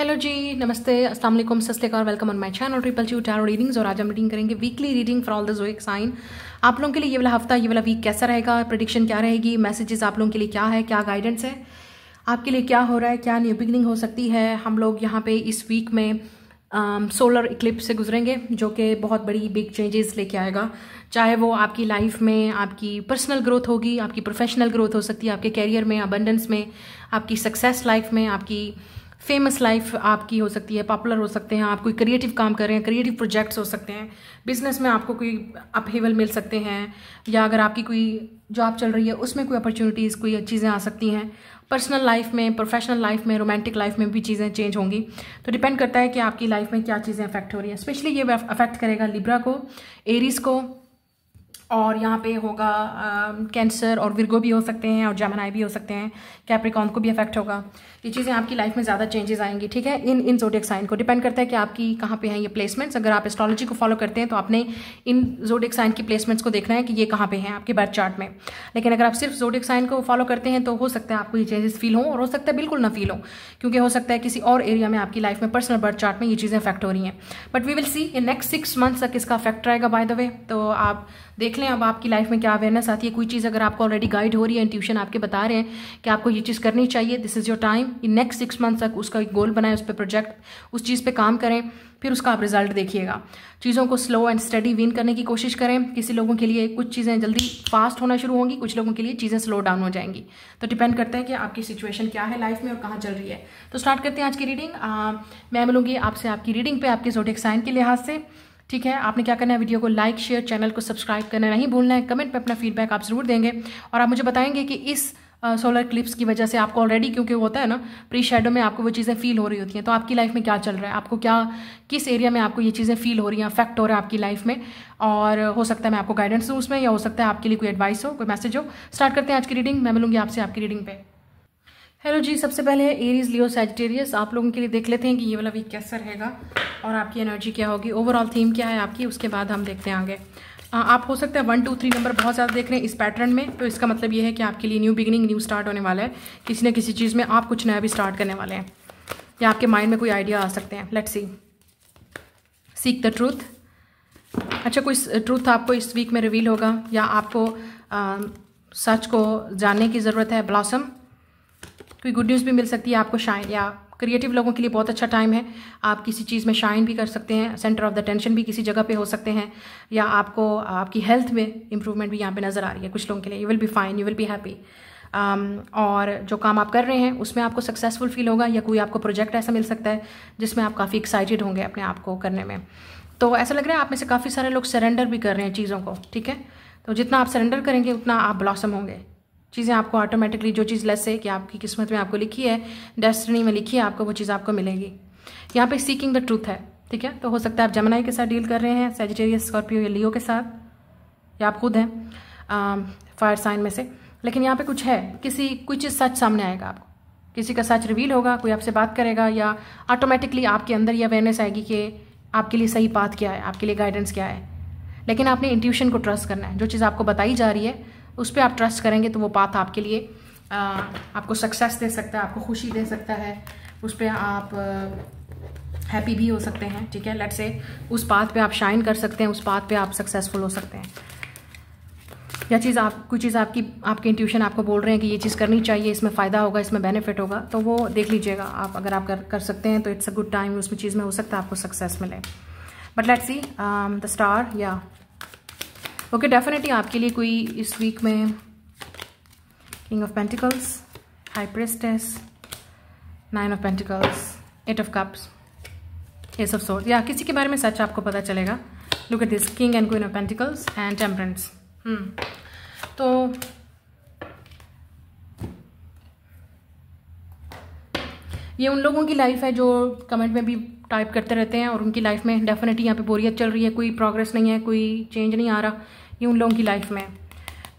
Hello जी नमस्ते अस्सलाम वालेकुम सस्ते और welcome on my channel triple G tarot readings और आज हम रीडिंग करेंगे weekly reading for all the zodiac sign आप लोगों के लिए ये वाला हफ्ता ये वाला वीक कैसा रहेगा प्रडिक्शन क्या रहेगी मैसेजेस आप लोगों के लिए क्या है क्या गाइडेंस है आपके लिए क्या हो रहा है क्या न्यू बिगनिंग हो सकती है हम लोग यहाँ पे इस वीक में सोलर um, इक्लिप्स से गुजरेंगे जो कि बहुत बड़ी बिग चेंजेस लेके आएगा चाहे वो आपकी लाइफ में आपकी पर्सनल ग्रोथ होगी आपकी प्रोफेशनल ग्रोथ हो सकती है आपके कैरियर में अबंडेंस में आपकी सक्सेस लाइफ में आपकी फेमस लाइफ आपकी हो सकती है पॉपुलर हो सकते हैं आप कोई क्रिएटिव काम कर रहे हैं क्रिएटिव प्रोजेक्ट्स हो सकते हैं बिजनेस में आपको कोई अपहेवल मिल सकते हैं या अगर आपकी कोई जॉब चल रही है उसमें कोई अपॉर्चुनिटीज़ कोई चीज़ें आ सकती हैं पर्सनल लाइफ में प्रोफेशनल लाइफ में रोमांटिक लाइफ में भी चीज़ें चेंज होंगी तो डिपेंड करता है कि आपकी लाइफ में क्या चीज़ें अफेक्ट हो रही हैं स्पेशली ये अफेक्ट करेगा लिब्रा को एरीज को और यहाँ पे होगा कैंसर और विरगो भी हो सकते हैं और जमनाई भी हो सकते हैं कैप्रिकॉन को भी अफेक्ट होगा ये चीज़ें आपकी लाइफ में ज़्यादा चेंजेस आएंगी ठीक है इन इन जोडिक साइन को डिपेंड करता है कि आपकी कहाँ पे हैं ये प्लेसमेंट्स अगर आप एस्ट्रोलॉजी को फॉलो करते हैं तो आपने इन जोडिक साइन की प्लेसमेंट्स को देखना है कि ये कहाँ पर हैं आपके बर्थ चार्ट में लेकिन अगर आप सिर्फ जोडिक साइन को फॉलो करते हैं तो हो सकता है आपको ये चेंजेस फील हों और हो सकता है बिल्कुल ना फील हो क्योंकि हो सकता है किसी और एरिया में आपकी लाइफ में पर्सनल बर्थ चार्ट में ये चीज़ें अफेक्ट हो रही हैं but we will see in next six months तक इसका अफेक्ट रहेगा बाय द वे तो आप देख लें अब आपकी लाइफ में क्या अवेयरनेस आती है कोई चीज़ अगर आपको ऑलरेडी गाइड हो रही है ट्यूशन आपके बता रहे हैं कि आपको ये चीज़ करनी चाहिए this is your time next six month तक उसका एक गोल बनाए उस पर प्रोजेक्ट उस चीज़ पर काम करें फिर उसका आप रिजल्ट देखिएगा चीज़ों को स्लो एंड स्टडी विन करने की कोशिश करें किसी लोगों के लिए कुछ चीज़ें जल्दी फास्ट होना शुरू होंगी कुछ लोगों के लिए चीज़ें स्लो डाउन हो जाएंगी तो डिपेंड करता है कि आपकी सिचुएशन क्या है लाइफ में और कहाँ चल रही है तो स्टार्ट करते हैं आज की रीडिंग आ, मैं मिलूंगी आपसे आपकी रीडिंग पे आपके जोडिक साइन के लिहाज से ठीक है आपने क्या करना है वीडियो को लाइक शेयर चैनल को सब्सक्राइब करना नहीं भूलना है कमेंट पर अपना फीडबैक आप ज़रूर देंगे और आप मुझे बताएंगे कि इस सोलर क्लिप्स की वजह से आपको ऑलरेडी क्योंकि होता है ना प्री शेडो में आपको वो चीज़ें फील हो रही होती हैं तो आपकी लाइफ में क्या चल रहा है आपको क्या किस एरिया में आपको ये चीज़ें फील हो रही हैं अफेक्ट हो रहा है आपकी लाइफ में और हो सकता है मैं आपको गाइडेंस दूँ उसमें या हो सकता है आपके लिए कोई एडवाइस हो कोई मैसेज हो स्टार्ट करते हैं आज की रीडिंग मैं मिलूंगी आपसे आपकी रीडिंग पर हेलो जी सबसे पहले एरीज लियो सेजिटेरियस आप लोगों के लिए देख लेते हैं कि ये वाला वीक कैसा रहेगा और आपकी एनर्जी क्या होगी ओवरऑल थीम क्या है आपकी उसके बाद हम देखते हैं आगे आ, आप हो सकता है वन टू थ्री नंबर बहुत ज़्यादा देख रहे हैं इस पैटर्न में तो इसका मतलब ये है कि आपके लिए न्यू बिगिनिंग न्यू स्टार्ट होने वाला है किसी न किसी चीज़ में आप कुछ नया भी स्टार्ट करने वाले हैं या आपके माइंड में कोई आइडिया आ सकते हैं let see seek the truth अच्छा कोई ट्रूथ आपको इस वीक में रिवील होगा या आपको सच को जानने की ज़रूरत है ब्लॉसम कोई गुड न्यूज़ भी मिल सकती है आपको शाइन या क्रिएटिव लोगों के लिए बहुत अच्छा टाइम है आप किसी चीज़ में शाइन भी कर सकते हैं सेंटर ऑफ द टेंशन भी किसी जगह पे हो सकते हैं या आपको आपकी हेल्थ में इम्प्रूवमेंट भी यहाँ पे नज़र आ रही है कुछ लोगों के लिए you will be fine you will be happy और जो काम आप कर रहे हैं उसमें आपको सक्सेसफुल फील होगा या कोई आपको प्रोजेक्ट ऐसा मिल सकता है जिसमें आप काफ़ी एक्साइटेड होंगे अपने आप को करने में तो ऐसा लग रहा है आप में से काफ़ी सारे लोग सरेंडर भी कर रहे हैं चीज़ों को ठीक है तो जितना आप सरेंडर करेंगे उतना आप ब्लॉसम होंगे चीज़ें आपको ऑटोमेटिकली जो चीज़ लेस है कि आपकी किस्मत में आपको लिखी है डेस्टनी में लिखी है आपको वो चीज़ आपको मिलेगी यहाँ पे सीकिंग द ट्रूथ है ठीक है तो हो सकता है आप जमनाई के साथ डील कर रहे हैं सेजिटेरियस स्कॉर्पियो या लियो के साथ या आप खुद हैं फायर um, साइन में से लेकिन यहाँ पे कुछ है किसी कोई चीज़ सच सामने आएगा आपको किसी का सच रिवील होगा कोई आपसे बात करेगा या ऑटोमेटिकली आपके अंदर ये अवेयरनेस आएगी कि आपके लिए सही बात क्या है आपके लिए गाइडेंस क्या है लेकिन आपने इंट्यूशन को ट्रस्ट करना है जो चीज़ आपको बताई जा रही है उस पर आप ट्रस्ट करेंगे तो वो पाथ आपके लिए आ, आपको सक्सेस दे सकता है आपको खुशी दे सकता है उस पर आप हैप्पी भी हो सकते हैं ठीक है लेट से उस पाथ पे आप शाइन कर सकते हैं उस पाथ पे आप सक्सेसफुल हो सकते हैं या चीज़ आप कोई चीज़ आपकी आपके इंट्यूशन आपको बोल रहे हैं कि ये चीज़ करनी चाहिए इसमें फ़ायदा होगा इसमें बेनिफिट होगा तो वो देख लीजिएगा आप अगर आप कर, कर सकते हैं तो इट्स अ गुड टाइम उसमें चीज़ में हो सकता है आपको सक्सेस मिले but let see the star या ओके डेफिनेटली आपके लिए कोई इस वीक में king of pentacles high priestess nine of pentacles eight of cups ये सब सोर्स या किसी के बारे में सच आपको पता चलेगा look at this king and queen of pentacles and temperance तो ये उन लोगों की लाइफ है जो कमेंट में भी टाइप करते रहते हैं और उनकी लाइफ में डेफिनेटली यहाँ पे बोरियत चल रही है कोई प्रोग्रेस नहीं है कोई चेंज नहीं आ रहा ये उन लोगों की लाइफ में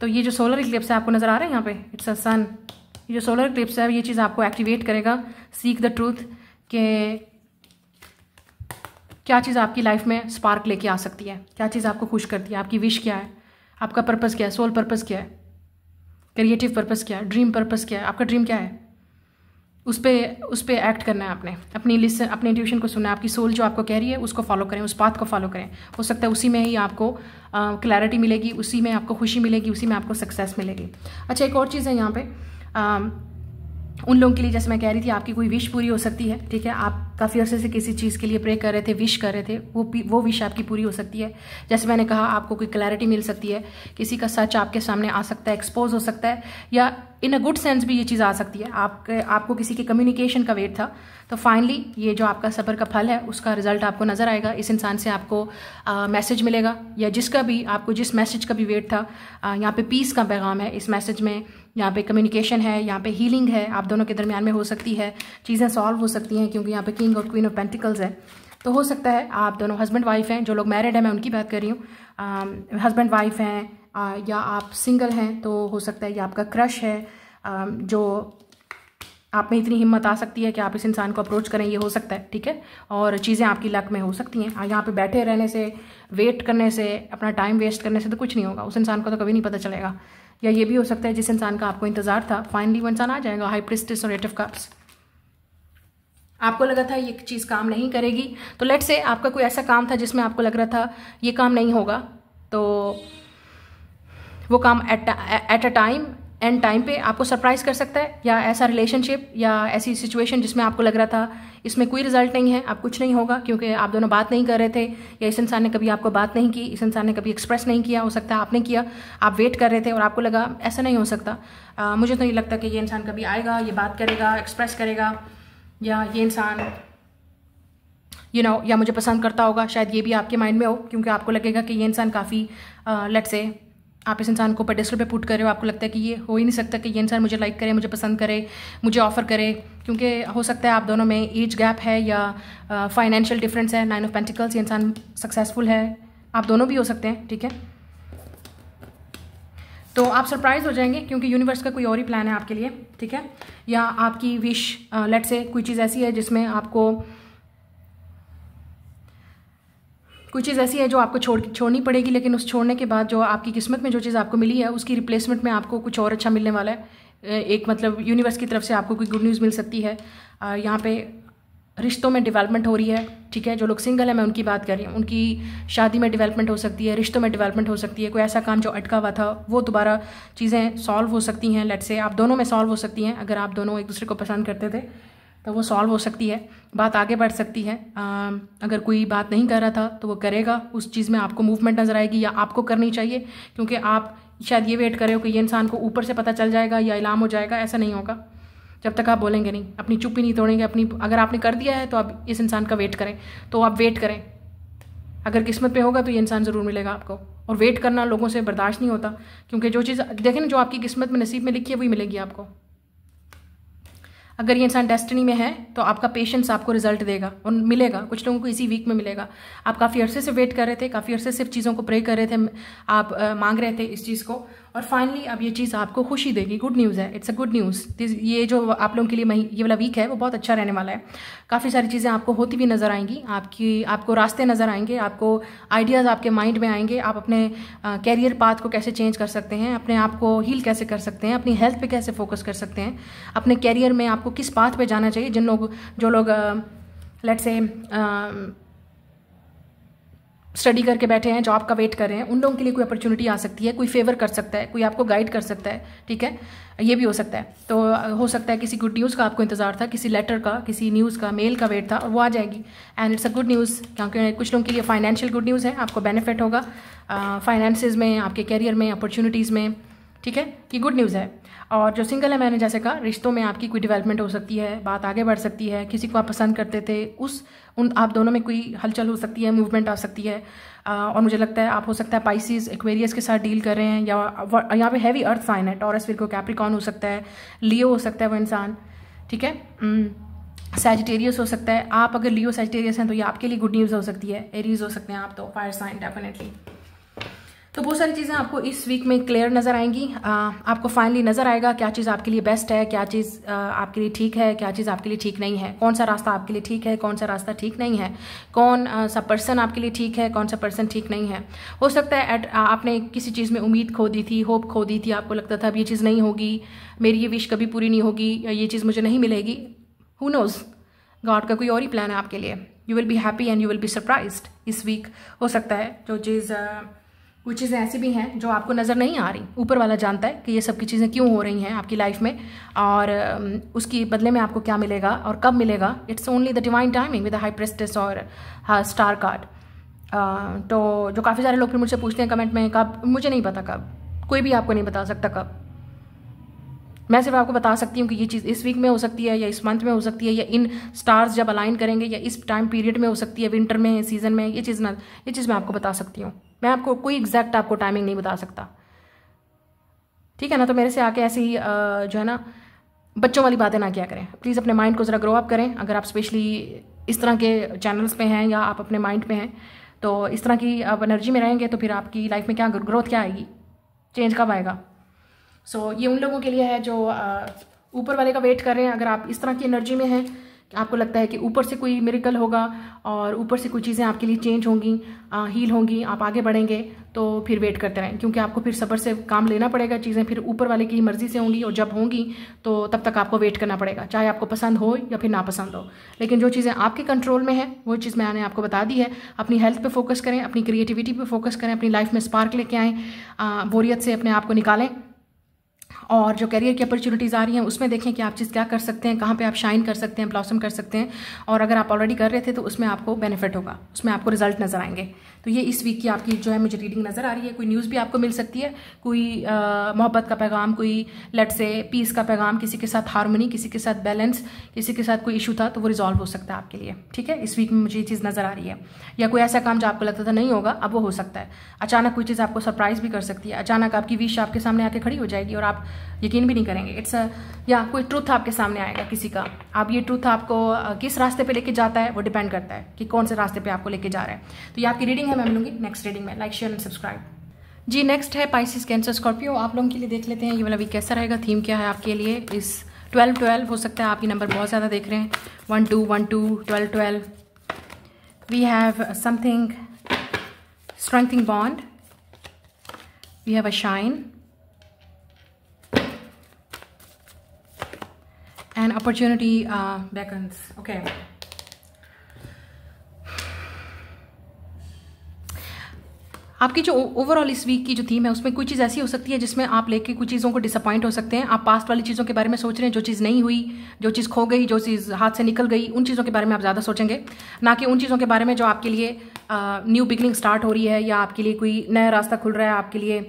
तो ये जो सोलर इक्लिप्स है आपको नज़र आ रहा है यहाँ पे इट्स अ सन ये जो सोलर इक्लिप्स है ये चीज़ आपको एक्टिवेट करेगा सीख द ट्रूथ के क्या चीज़ आपकी लाइफ में स्पार्क लेके आ सकती है क्या चीज़ आपको खुश करती है आपकी विश क्या है आपका पर्पज़ क्या है सोल पर्पज़ क्या है क्रिएटिव पर्पज़ क्या है ड्रीम पर्पज़ क्या है आपका ड्रीम क्या है उस पर उस पर एक्ट करना है आपने अपनी लिस्ट अपने ट्यूशन को सुनना है आपकी सोल जो आपको कह रही है उसको फॉलो करें उस बात को फॉलो करें हो सकता है उसी में ही आपको क्लैरिटी मिलेगी उसी में आपको खुशी मिलेगी उसी में आपको सक्सेस मिलेगी अच्छा एक और चीज़ है यहाँ पर उन लोगों के लिए जैसे मैं कह रही थी आपकी कोई विश पूरी हो सकती है ठीक है आप काफ़ी अरसे से किसी चीज़ के लिए प्रे कर रहे थे विश कर रहे थे वो वो विश आपकी पूरी हो सकती है जैसे मैंने कहा आपको कोई क्लैरिटी मिल सकती है किसी का सच आपके सामने आ सकता है एक्सपोज हो सकता है या इन अ गुड सेंस भी ये चीज़ आ सकती है आपके आपको किसी के कम्युनिकेशन का वेट था तो फाइनली ये जो आपका सफ़र का फल है उसका रिजल्ट आपको नज़र आएगा इस इंसान से आपको मैसेज मिलेगा या जिसका भी आपको जिस मैसेज का भी वेट था यहाँ पे पीस का पैगाम है इस मैसेज में यहाँ पे कम्युनिकेशन है यहाँ पे हीलिंग है आप दोनों के दरमियान में हो सकती है चीज़ें सॉल्व हो सकती हैं क्योंकि यहाँ पे किंग और क्वीन ऑफ पेंटिकल्स है तो हो सकता है आप दोनों हस्बैंड वाइफ हैं जो लोग मैरिड हैं मैं उनकी बात कर रही हूँ हस्बैंड um, वाइफ हैं uh, या आप सिंगल हैं तो हो सकता है या आपका क्रश है आ, um, जो आप में इतनी हिम्मत आ सकती है कि आप इस इंसान को अप्रोच करें ये हो सकता है ठीक है और चीज़ें आपकी लक में हो सकती हैं यहाँ पे बैठे रहने से वेट करने से अपना टाइम वेस्ट करने से तो कुछ नहीं होगा उस इंसान को तो कभी नहीं पता चलेगा या ये भी हो सकता है जिस इंसान का आपको इंतजार था फाइनली वो इंसान आ जाएगा हाई प्रिस्टिस और एट ऑफ कप्स आपको लगा था ये चीज़ काम नहीं करेगी तो लेट से आपका कोई ऐसा काम था जिसमें आपको लग रहा था ये काम नहीं होगा तो वो काम at at a time and time पे आपको सरप्राइज कर सकता है या ऐसा रिलेशनशिप या ऐसी सिचुएशन जिसमें आपको लग रहा था इसमें कोई रिजल्ट नहीं है आप कुछ नहीं होगा क्योंकि आप दोनों बात नहीं कर रहे थे या इस इंसान ने कभी आपको बात नहीं की इस इंसान ने कभी एक्सप्रेस नहीं किया हो सकता है आपने किया आप वेट कर रहे थे और आपको लगा ऐसा नहीं हो सकता आ, मुझे तो नहीं लगता कि ये इंसान कभी आएगा ये बात करेगा एक्सप्रेस करेगा या ये इंसान यू you नो know, या मुझे पसंद करता होगा शायद ये भी आपके माइंड में हो क्योंकि आपको लगेगा कि ये इंसान काफ़ी लट से आप इस इंसान को पेडेस्टल पे पुट कर रहे हो आपको लगता है कि ये हो ही नहीं सकता कि ये इंसान मुझे लाइक करे मुझे पसंद करे मुझे ऑफ़र करे क्योंकि हो सकता है आप दोनों में एज गैप है या फाइनेंशियल डिफरेंस है नाइन ऑफ पेंटिकल्स ये इंसान सक्सेसफुल है आप दोनों भी हो सकते हैं ठीक है तो आप सरप्राइज हो जाएंगे क्योंकि यूनिवर्स का कोई और ही प्लान है आपके लिए ठीक है या आपकी विश लेट से कोई चीज़ ऐसी है जिसमें आपको कुछ चीज़ ऐसी है जो आपको छोड़ छोड़नी पड़ेगी लेकिन उस छोड़ने के बाद जो आपकी किस्मत में जो चीज़ आपको मिली है उसकी रिप्लेसमेंट में आपको कुछ और अच्छा मिलने वाला है एक मतलब यूनिवर्स की तरफ से आपको कोई गुड न्यूज़ मिल सकती है यहाँ पे रिश्तों में डेवलपमेंट हो रही है ठीक है जो लोग सिंगल है मैं उनकी बात कर रही हूँ उनकी शादी में डेवलपमेंट हो सकती है रिश्तों में डेवलपमेंट हो सकती है कोई ऐसा काम जो अटका हुआ था वो दोबारा चीज़ें सॉल्व हो सकती हैं लेट से आप दोनों में सॉल्व हो सकती हैं अगर आप दोनों एक दूसरे को पसंद करते थे तो वो सॉल्व हो सकती है बात आगे बढ़ सकती है आ, अगर कोई बात नहीं कर रहा था तो वो करेगा उस चीज़ में आपको मूवमेंट नज़र आएगी या आपको करनी चाहिए क्योंकि आप शायद ये वेट करें हो कि ये इंसान को ऊपर से पता चल जाएगा या इलाम हो जाएगा ऐसा नहीं होगा जब तक आप बोलेंगे नहीं अपनी चुप्पी नहीं तोड़ेंगे अपनी अगर आपने कर दिया है तो आप इस इंसान का वेट करें तो आप वेट करें अगर किस्मत पे होगा तो ये इंसान ज़रूर मिलेगा आपको और वेट करना लोगों से बर्दाश्त नहीं होता क्योंकि जो चीज़ देखें जो आपकी किस्मत में नसीब में लिखी है वही मिलेगी आपको अगर ये इंसान डेस्टिनी में है तो आपका पेशेंस आपको रिजल्ट देगा और मिलेगा कुछ लोगों को इसी वीक में मिलेगा आप काफ़ी अरसे से वेट कर रहे थे काफ़ी अरसे से चीज़ों को प्रे कर रहे थे आप आ, मांग रहे थे इस चीज़ को और फाइनली अब ये चीज़ आपको खुशी देगी गुड न्यूज़ है इट्स अ गुड न्यूज़ ये जो आप लोगों के लिए मही ये वाला वीक है वो बहुत अच्छा रहने वाला है काफ़ी सारी चीज़ें आपको होती हुई नज़र आएंगी आपकी आपको रास्ते नज़र आएंगे आपको आइडियाज़ आपके माइंड में आएंगे आप अपने कैरियर पाथ को कैसे चेंज कर सकते हैं अपने आप को हील कैसे कर सकते हैं अपनी हेल्थ पर कैसे फोकस कर सकते हैं अपने कैरियर में आपको किस पाथ पर जाना चाहिए जिन लोग जो लोग लेट से स्टडी करके बैठे हैं जॉब का वेट कर रहे हैं उन लोगों के लिए कोई अपॉर्चुनिटी आ सकती है कोई फेवर कर सकता है कोई आपको गाइड कर सकता है ठीक है ये भी हो सकता है तो हो सकता है किसी गुड न्यूज़ का आपको इंतजार था किसी लेटर का किसी न्यूज़ का मेल का वेट था और वो आ जाएगी and it's a good news क्योंकि कुछ लोगों के लिए फाइनेंशियल गुड न्यूज़ है आपको बेनिफिट होगा फाइनेंसेज में आपके कैरियर में अपॉर्चुनिटीज़ में ठीक है कि गुड न्यूज़ है और जो सिंगल है मैंने जैसे कहा रिश्तों में आपकी कोई डेवलपमेंट हो सकती है बात आगे बढ़ सकती है किसी को आप पसंद करते थे उस उन आप दोनों में कोई हलचल हो सकती है मूवमेंट आ सकती है आ, और मुझे लगता है आप हो सकता है पाइसिस एक्वेरियस के साथ डील कर रहे हैं या यहाँ पे हैवी अर्थ साइन है टॉरस फिर को कैप्रिकॉन हो सकता है लियो हो सकता है वो इंसान ठीक है सेजिटेरियस हम्म, हो सकता है आप अगर लियो सेजिटेरियस हैं तो ये आपके लिए गुड न्यूज़ हो सकती है एरीज हो सकते हैं आप तो फायर साइन डेफिनेटली तो बहुत सारी चीज़ें आपको इस वीक में क्लियर नज़र आएंगी आ, आपको फाइनली नज़र आएगा क्या चीज़ आपके लिए बेस्ट है क्या चीज़ आपके लिए ठीक है क्या चीज़ आपके लिए ठीक नहीं है कौन सा रास्ता आपके लिए ठीक है कौन सा रास्ता ठीक नहीं है कौन सा पर्सन आपके लिए ठीक है कौन सा पर्सन ठीक नहीं है हो सकता है एट आपने किसी चीज़ में उम्मीद खो दी थी होप खो दी थी आपको लगता था अब ये चीज़ नहीं होगी मेरी ये विश कभी पूरी नहीं होगी ये चीज़ मुझे नहीं मिलेगी हु नोज़ गॉड का कोई और ही प्लान है आपके लिए you will be happy and you will be surprise इस वीक हो सकता है जो चीज़ कुछ चीज़ें ऐसी भी हैं जो आपको नज़र नहीं आ रही ऊपर वाला जानता है कि ये सब की चीज़ें क्यों हो रही हैं आपकी लाइफ में और उसकी बदले में आपको क्या मिलेगा और कब मिलेगा it's only the divine timing with high priestess और स्टार कार्ड तो जो काफ़ी सारे लोग फिर मुझसे पूछते हैं कमेंट में कब मुझे नहीं पता कब कोई भी आपको नहीं बता सकता कब मैं सिर्फ आपको बता सकती हूँ कि ये चीज़ इस वीक में हो सकती है या इस मंथ में हो सकती है या इन स्टार्स जब अलाइन करेंगे या इस टाइम पीरियड में हो सकती है विंटर में सीजन में ये चीज़ ना ये चीज़ मैं आपको बता सकती हूँ मैं आपको कोई एग्जैक्ट आपको टाइमिंग नहीं बता सकता ठीक है ना तो मेरे से आके ऐसे ही जो है ना बच्चों वाली बातें ना क्या करें प्लीज़ अपने माइंड को ज़रा ग्रो अप करें अगर आप स्पेशली इस तरह के चैनल्स पे हैं या आप अपने माइंड पे हैं तो इस तरह की आप एनर्जी में रहेंगे तो फिर आपकी लाइफ में क्या ग्रोथ क्या आएगी चेंज कब आएगा सो so, ये उन लोगों के लिए है जो ऊपर वाले का वेट कर रहे हैं अगर आप इस तरह की एनर्जी में हैं आपको लगता है कि ऊपर से कोई मेरिकल होगा और ऊपर से कोई चीज़ें आपके लिए चेंज होंगी हील होंगी आप आगे बढ़ेंगे तो फिर वेट करते रहें क्योंकि आपको फिर सबर से काम लेना पड़ेगा चीज़ें फिर ऊपर वाले की मर्ज़ी से होंगी और जब होंगी तो तब तक आपको वेट करना पड़ेगा चाहे आपको पसंद हो या फिर नापसंद हो लेकिन जो चीज़ें आपके कंट्रोल में हैं वो चीज़ मैंने आपको बता दी है अपनी हेल्थ पर फोकस करें अपनी क्रिएटिविटी पर फोकस करें अपनी लाइफ में स्पार्क लेके आएँ बोरियत से अपने आप को निकालें और जो करियर की अपॉर्चुनिटीज़ आ रही हैं उसमें देखें कि आप चीज़ क्या कर सकते हैं कहाँ पे आप शाइन कर सकते हैं ब्लॉसम कर सकते हैं और अगर आप ऑलरेडी कर रहे थे तो उसमें आपको बेनिफिट होगा उसमें आपको रिजल्ट नज़र आएंगे तो ये इस वीक की आपकी जो है मुझे रीडिंग नज़र आ रही है कोई न्यूज़ भी आपको मिल सकती है कोई मोहब्बत का पैगाम कोई लट से पीस का पैगाम किसी के साथ हारमोनी किसी के साथ बैलेंस किसी के साथ कोई इशू था तो वो रिजॉल्व हो सकता है आपके लिए ठीक है इस वीक में मुझे ये चीज़ नज़र आ रही है या कोई ऐसा काम जो आपको लगता था नहीं होगा अब वो हो सकता है अचानक कोई चीज़ आपको सरप्राइज़ भी कर सकती है अचानक आपकी विश आपके सामने आके खड़ी हो जाएगी और आप यकीन भी नहीं करेंगे इट्स या कोई ट्रूथ आपके सामने आएगा किसी का आप ये ट्रूथ आपको किस रास्ते पे लेके जाता है वो डिपेंड करता है कि कौन से रास्ते पे आपको लेके जा रहा है तो ये आपकी रीडिंग है मैं मिलूंगी नेक्स्ट रीडिंग में लाइक शेयर एंड सब्सक्राइब जी नेक्स्ट है पाइसिस कैंसर स्कॉर्पियो आप लोगों के लिए देख लेते हैं ये मतलब कैसा रहेगा थीम क्या है आपके लिए इस ट्वेल्व ट्वेल्व हो सकता है आप ये नंबर बहुत ज़्यादा देख रहे हैं one two one two twelve twelve we have something strengthening bond we have a shine and opportunity uh, beckons. Okay. आपकी जो ओवरऑल इस वीक की जो थीम है उसमें कोई चीज़ ऐसी हो सकती है जिसमें आप लेके कुछ चीज़ों को डिसअपॉइंट हो सकते हैं आप पास्ट वाली चीज़ों के बारे में सोच रहे हैं जो चीज़ नहीं हुई जो चीज़ खो गई जो चीज़ हाथ से निकल गई उन चीज़ों के बारे में आप ज़्यादा सोचेंगे ना कि उन चीज़ों के बारे में जो आपके लिए न्यू बिगनिंग स्टार्ट हो रही है या आपके लिए कोई नया रास्ता खुल रहा है आपके लिए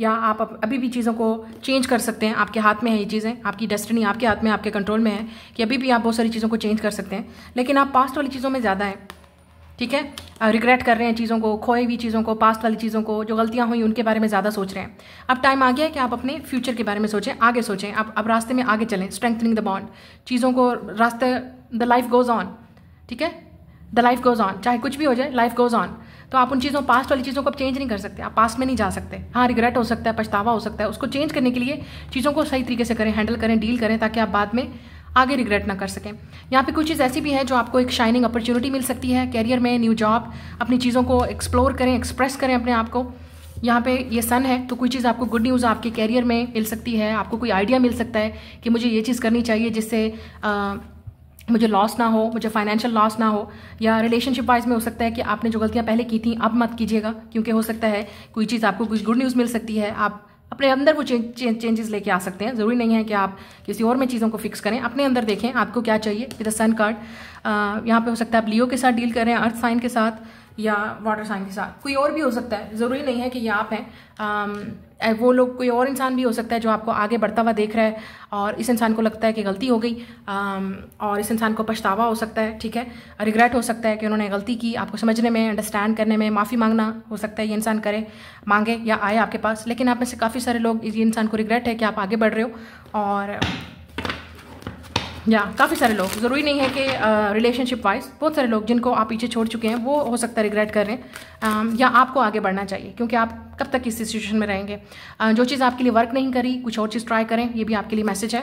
या आप अभी भी चीज़ों को चेंज कर सकते हैं आपके हाथ में है ये चीज़ें आपकी डेस्टिनी आपके हाथ में आपके कंट्रोल में है कि अभी भी आप बहुत सारी चीज़ों को चेंज कर सकते हैं लेकिन आप पास्ट वाली चीज़ों में ज़्यादा हैं ठीक है रिग्रेट कर रहे हैं चीज़ों को खोई हुई चीज़ों को पास्ट वाली चीज़ों को जो गलतियाँ हुई उनके बारे में ज़्यादा सोच रहे हैं अब टाइम आ गया है कि आप अपने फ्यूचर के बारे में सोचें आगे सोचें आप अब रास्ते में आगे चलें स्ट्रेंथनिंग द बॉन्ड चीज़ों को रास्ते द लाइफ गोज़ ऑन ठीक है द लाइफ गोज़ ऑन चाहे कुछ भी हो जाए लाइफ गोज़ ऑन तो आप उन चीज़ों पास्ट वाली चीज़ों को आप चेंज नहीं कर सकते आप पास्ट में नहीं जा सकते हाँ रिग्रेट हो सकता है पछतावा हो सकता है उसको चेंज करने के लिए चीज़ों को सही तरीके से करें हैंडल करें डील करें ताकि आप बाद में आगे रिग्रेट ना कर सकें यहाँ पे कुछ चीज़ ऐसी भी है जो आपको एक शाइनिंग अपॉर्चुनिटी मिल सकती है कैरियर में न्यू जॉब अपनी चीज़ों को एक्सप्लोर करें एक्सप्रेस करें अपने आप को यहाँ पे ये सन है तो कोई चीज़ आपको गुड न्यूज़ आपके कैरियर में मिल सकती है आपको कोई आइडिया मिल सकता है कि मुझे ये चीज़ करनी चाहिए जिससे मुझे लॉस ना हो मुझे फाइनेंशियल लॉस ना हो या रिलेशनशिप वाइज में हो सकता है कि आपने जो गलतियाँ पहले की थी अब मत कीजिएगा क्योंकि हो सकता है कोई चीज़ आपको कुछ गुड न्यूज़ मिल सकती है आप अपने अंदर वो चेंज चेंजेस लेके आ सकते हैं ज़रूरी नहीं है कि आप किसी और में चीज़ों को फिक्स करें अपने अंदर देखें आपको क्या चाहिए विद सन कार्ड यहाँ पे हो सकता है आप लियो के साथ डील करें अर्थ साइन के साथ या वाटर साइन के साथ कोई और भी हो सकता है ज़रूरी नहीं है कि ये आप हैं um, वो लोग कोई और इंसान भी हो सकता है जो आपको आगे बढ़ता हुआ देख रहा है और इस इंसान को लगता है कि गलती हो गई um, और इस इंसान को पछतावा हो सकता है ठीक है रिग्रेट हो सकता है कि उन्होंने गलती की आपको समझने में अंडरस्टैंड करने में माफ़ी मांगना हो सकता है ये इंसान करे मांगे या आए आपके पास लेकिन आप में से काफ़ी सारे लोग ये इंसान को रिग्रेट है कि आप आगे बढ़ रहे हो और या काफ़ी सारे लोग ज़रूरी नहीं है कि रिलेशनशिप वाइज बहुत सारे लोग जिनको आप पीछे छोड़ चुके हैं वो हो सकता है रिग्रेट कर रहे हैं या आपको आगे बढ़ना चाहिए क्योंकि आप कब तक इस सिचुएशन में रहेंगे जो चीज़ आपके लिए वर्क नहीं करी कुछ और चीज़ ट्राई करें ये भी आपके लिए मैसेज है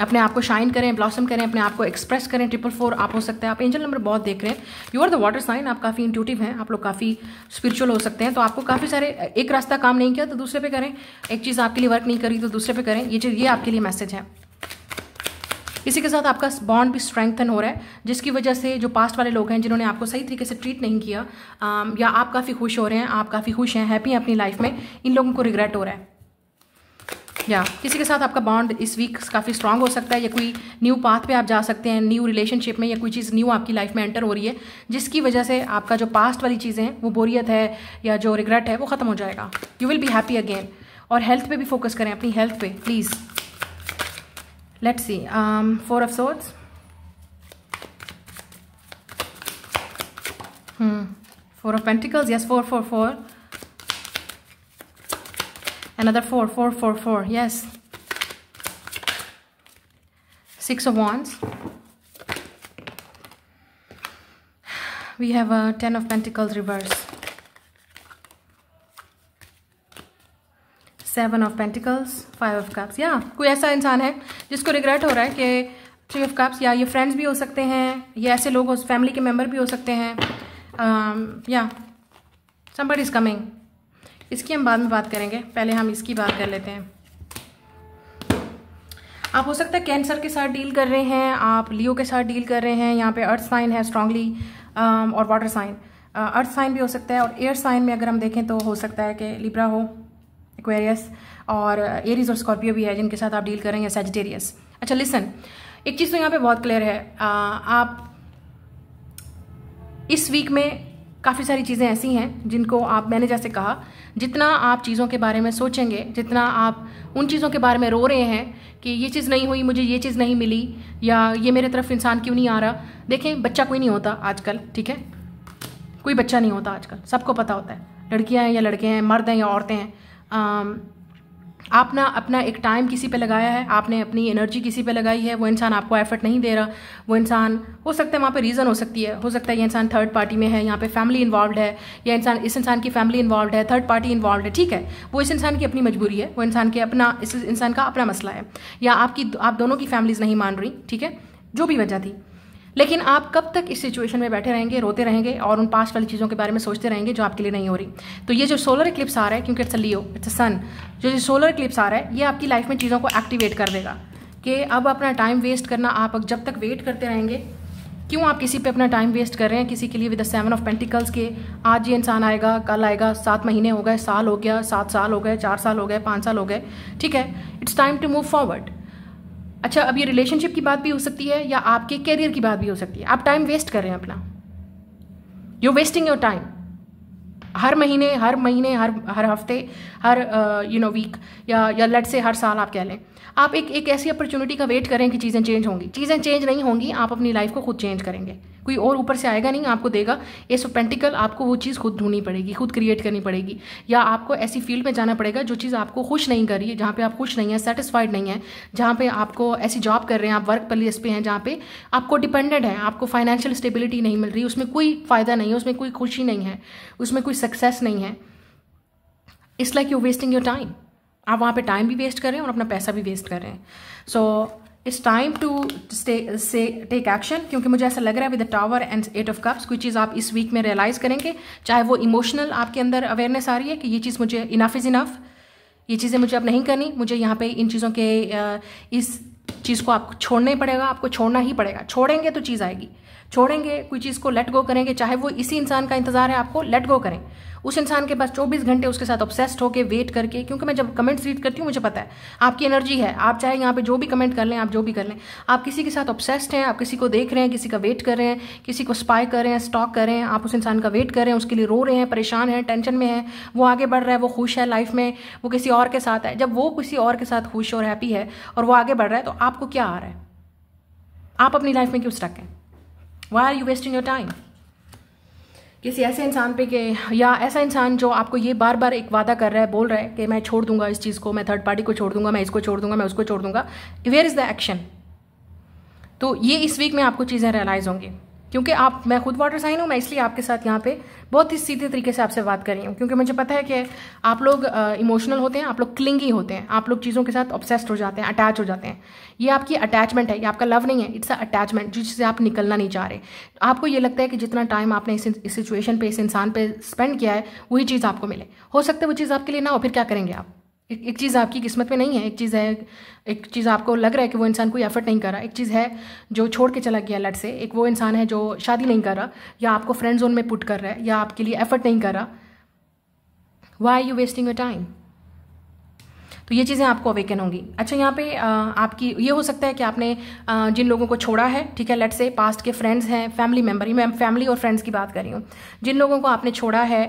अपने आप को शाइन करें ब्लॉसम करें अपने आप को एक्सप्रेस करें ट्रिपल फोर आप हो सकते हैं आप एंजल नंबर बहुत देख रहे हैं you are the water sign आप काफ़ी इंट्यूटिव हैं आप लोग काफ़ी स्पिरिचुअल हो सकते हैं तो आपको काफ़ी सारे एक रास्ता काम नहीं किया तो दूसरे पे करें एक चीज़ आपके लिए वर्क नहीं करी तो दूसरे पे करें ये चीज़ ये आपके लिए मैसेज है इसी के साथ आपका बॉन्ड भी स्ट्रेंथन हो रहा है जिसकी वजह से जो पास्ट वाले लोग हैं जिन्होंने आपको सही तरीके से ट्रीट नहीं किया um, या आप काफ़ी खुश हो रहे हैं आप काफ़ी खुश हैं हैप्पी हैं अपनी लाइफ में इन लोगों को रिग्रेट हो रहा है या yeah. किसी के साथ आपका बॉन्ड इस वीक काफ़ी स्ट्रांग हो सकता है या कोई न्यू पाथ पे आप जा सकते हैं न्यू रिलेशनशिप में या कोई चीज़ न्यू आपकी लाइफ में एंटर हो रही है जिसकी वजह से आपका जो पास्ट वाली चीज़ें हैं वो बोरियत है या जो रिग्रेट है वो ख़त्म हो जाएगा you will be happy again और हेल्थ पे भी फोकस करें अपनी हेल्थ पे please let's see um, four of swords hmm four of pentacles yes four four four another four four four four yes six of wands we have a ten of pentacles reverse seven of pentacles five of cups या कोई ऐसा इंसान है जिसको regret हो रहा है कि थ्री ऑफ कप्स या ये फ्रेंड्स भी हो सकते हैं या ऐसे लोग फैमिली के मेम्बर भी हो सकते हैं या समबड इज़ कमिंग इसकी हम बाद में बात करेंगे पहले हम इसकी बात कर लेते हैं आप हो सकता है कैंसर के साथ डील कर रहे हैं आप लियो के साथ डील कर रहे हैं यहाँ पे अर्थ साइन है स्ट्रांगली um, और वाटर साइन अर्थ साइन भी हो सकता है और एयर साइन में अगर हम देखें तो हो सकता है कि लिब्रा हो एक्वेरियस और एरीज uh, और स्कॉर्पियो भी है जिनके साथ आप डील करेंगे सेजिटेरियस अच्छा लिसन एक चीज़ तो यहाँ पे बहुत क्लियर है आ, uh, आप इस वीक में काफ़ी सारी चीज़ें ऐसी हैं जिनको आप मैंने जैसे कहा जितना आप चीज़ों के बारे में सोचेंगे जितना आप उन चीज़ों के बारे में रो रहे हैं कि ये चीज़ नहीं हुई मुझे ये चीज़ नहीं मिली या ये मेरे तरफ इंसान क्यों नहीं आ रहा देखें बच्चा कोई नहीं होता आजकल ठीक है कोई बच्चा नहीं होता आजकल सबको पता होता है लड़कियाँ हैं या लड़के हैं मर्द हैं या औरतें हैं Um, आपने अपना एक टाइम किसी पे लगाया है आपने अपनी एनर्जी किसी पे लगाई है वो इंसान आपको एफर्ट नहीं दे रहा वो इंसान हो सकता है वहाँ पे रीज़न हो सकती है हो सकता है ये इंसान थर्ड पार्टी में है यहाँ पे फैमिली इन्वॉल्व है या इंसान इस इंसान की फैमिली इन्वॉल्व है थर्ड पार्टी इन्वॉल्व है ठीक है वो इस इंसान की अपनी मजबूरी है वो इंसान के अपना इस इंसान का अपना मसला है या आपकी आप दोनों की फैमिलीज नहीं मान रही ठीक है जो भी वजह थी लेकिन आप कब तक इस सिचुएशन में बैठे रहेंगे रोते रहेंगे और उन पास वाली चीज़ों के बारे में सोचते रहेंगे जो आपके लिए नहीं हो रही तो ये जो सोलर इक्लिप्स आ रहा है क्योंकि it's a Leo it's a सन जो जो सोलर इक्लिप्स आ रहा है ये आपकी लाइफ में चीज़ों को एक्टिवेट कर देगा कि अब अपना टाइम वेस्ट करना आप जब तक वेट करते रहेंगे क्यों आप किसी पे अपना टाइम वेस्ट कर रहे हैं किसी के लिए with the seven of pentacles के आज ये इंसान आएगा कल आएगा सात महीने हो गए साल हो गया सात साल हो गए चार साल हो गए पाँच साल हो गए ठीक है it's time to move forward अच्छा अब ये रिलेशनशिप की बात भी हो सकती है या आपके कैरियर की बात भी हो सकती है आप टाइम वेस्ट कर रहे हैं अपना यू वेस्टिंग योर टाइम हर महीने हर महीने हर हर हफ्ते हर यू नो वीक या या लेट से हर साल आप कह लें आप एक एक ऐसी अपॉर्चुनिटी का वेट करें कि चीज़ें चेंज होंगी चीज़ें चेंज नहीं होंगी आप अपनी लाइफ को खुद चेंज करेंगे कोई और ऊपर से आएगा नहीं आपको देगा एस सो पेंटिकल आपको वो चीज़ खुद ढूंढनी पड़ेगी खुद क्रिएट करनी पड़ेगी या आपको ऐसी फील्ड में जाना पड़ेगा जो चीज़ आपको खुश नहीं कर रही है जहाँ पे आप खुश नहीं है सेटिस्फाइड नहीं है जहाँ पे आपको ऐसी जॉब कर रहे हैं आप वर्क प्लेस पे हैं जहाँ पे आपको डिपेंडेंट है आपको फाइनेंशियल स्टेबिलिटी नहीं मिल रही उसमें कोई फ़ायदा नहीं है उसमें कोई खुशी नहीं है उसमें कोई सक्सेस नहीं है it's like you wasting your time आप वहाँ पे टाइम भी वेस्ट कर रहे हैं और अपना पैसा भी वेस्ट कर रहे हैं so so, it's time to से टेक एक्शन क्योंकि मुझे ऐसा लग रहा है with the tower and eight of cups कोई चीज़ आप इस वीक में रियलाइज़ करेंगे चाहे वो इमोशनल आपके अंदर अवेयरनेस आ रही है कि ये चीज़ मुझे इनफ इज़ इनफ ये चीज़ें मुझे अब नहीं करनी मुझे यहाँ पे इन चीज़ों के इस चीज़ को आपको छोड़ना ही पड़ेगा आपको छोड़ना ही पड़ेगा छोड़ेंगे तो चीज़ आएगी छोड़ेंगे कोई चीज़ को लेट गो करेंगे चाहे वो इसी इंसान का इंतज़ार है आपको लेट गो करें उस इंसान के पास चौबीस घंटे उसके साथ ऑब्सेस्ड होकर वेट करके क्योंकि मैं जब कमेंट्स रीड करती हूँ मुझे पता है आपकी एनर्जी है आप चाहे यहाँ पे जो भी कमेंट कर लें आप जो भी कर लें आप किसी के साथ ऑब्सेस्ड हैं आप किसी को देख रहे हैं किसी का वेट कर रहे हैं किसी को स्पाई कर रहे हैं स्टॉक कर रहे हैं आप उस इंसान का वेट कर रहे हैं उसके लिए रो रहे हैं परेशान हैं टेंशन में है वो आगे बढ़ रहा है वो खुश है लाइफ में वो किसी और के साथ है जब वो किसी और के साथ खुश और हैप्पी है और वो आगे बढ़ रहा है तो आपको क्या आ रहा है आप अपनी लाइफ में क्यों स्टक हैं why are you wasting your time किसी ऐसे इंसान पे कि या ऐसा इंसान जो आपको ये बार बार एक वादा कर रहा है बोल रहा है कि मैं छोड़ दूंगा इस चीज़ को मैं थर्ड पार्टी को छोड़ दूंगा मैं इसको छोड़ दूंगा मैं उसको छोड़ दूंगा वेयर इज़ द एक्शन तो ये इस वीक में आपको चीज़ें रियलाइज़ होंगी क्योंकि आप मैं खुद वाटर साइन हूँ मैं इसलिए आपके साथ यहाँ पे बहुत ही सीधे तरीके से आपसे बात कर रही हूँ क्योंकि मुझे पता है कि आप लोग इमोशनल होते हैं आप लोग क्लिंगी होते हैं आप लोग चीज़ों के साथ ऑब्सेस्ड हो जाते हैं अटैच हो जाते हैं ये आपकी अटैचमेंट है ये आपका लव नहीं है इट्स अ अटैचमेंट जिससे आप निकलना नहीं चाह रहे आपको ये लगता है कि जितना टाइम आपने इस सिचुएशन पर इस इंसान पर स्पेंड किया है वही चीज़ आपको मिले हो सकता है वो चीज़ आपके लिए ना हो फिर क्या करेंगे आप एक एक चीज़ आपकी किस्मत में नहीं है एक चीज़ है एक चीज़ आपको लग रहा है कि वो इंसान कोई एफर्ट नहीं कर रहा एक चीज़ है जो छोड़ के चला गया लट से एक वो इंसान है जो शादी नहीं कर रहा या आपको फ्रेंड जोन में पुट कर रहा है या आपके लिए एफर्ट नहीं कर रहा why are you wasting your time तो ये चीज़ें आपको अवेकन होंगी अच्छा यहाँ पे आपकी ये हो सकता है कि आपने जिन लोगों को छोड़ा है ठीक है लेट से पास्ट के फ्रेंड्स हैं फैमिली मेम्बर मैं फैमिली और फ्रेंड्स की बात कर रही हूँ जिन लोगों को आपने छोड़ा है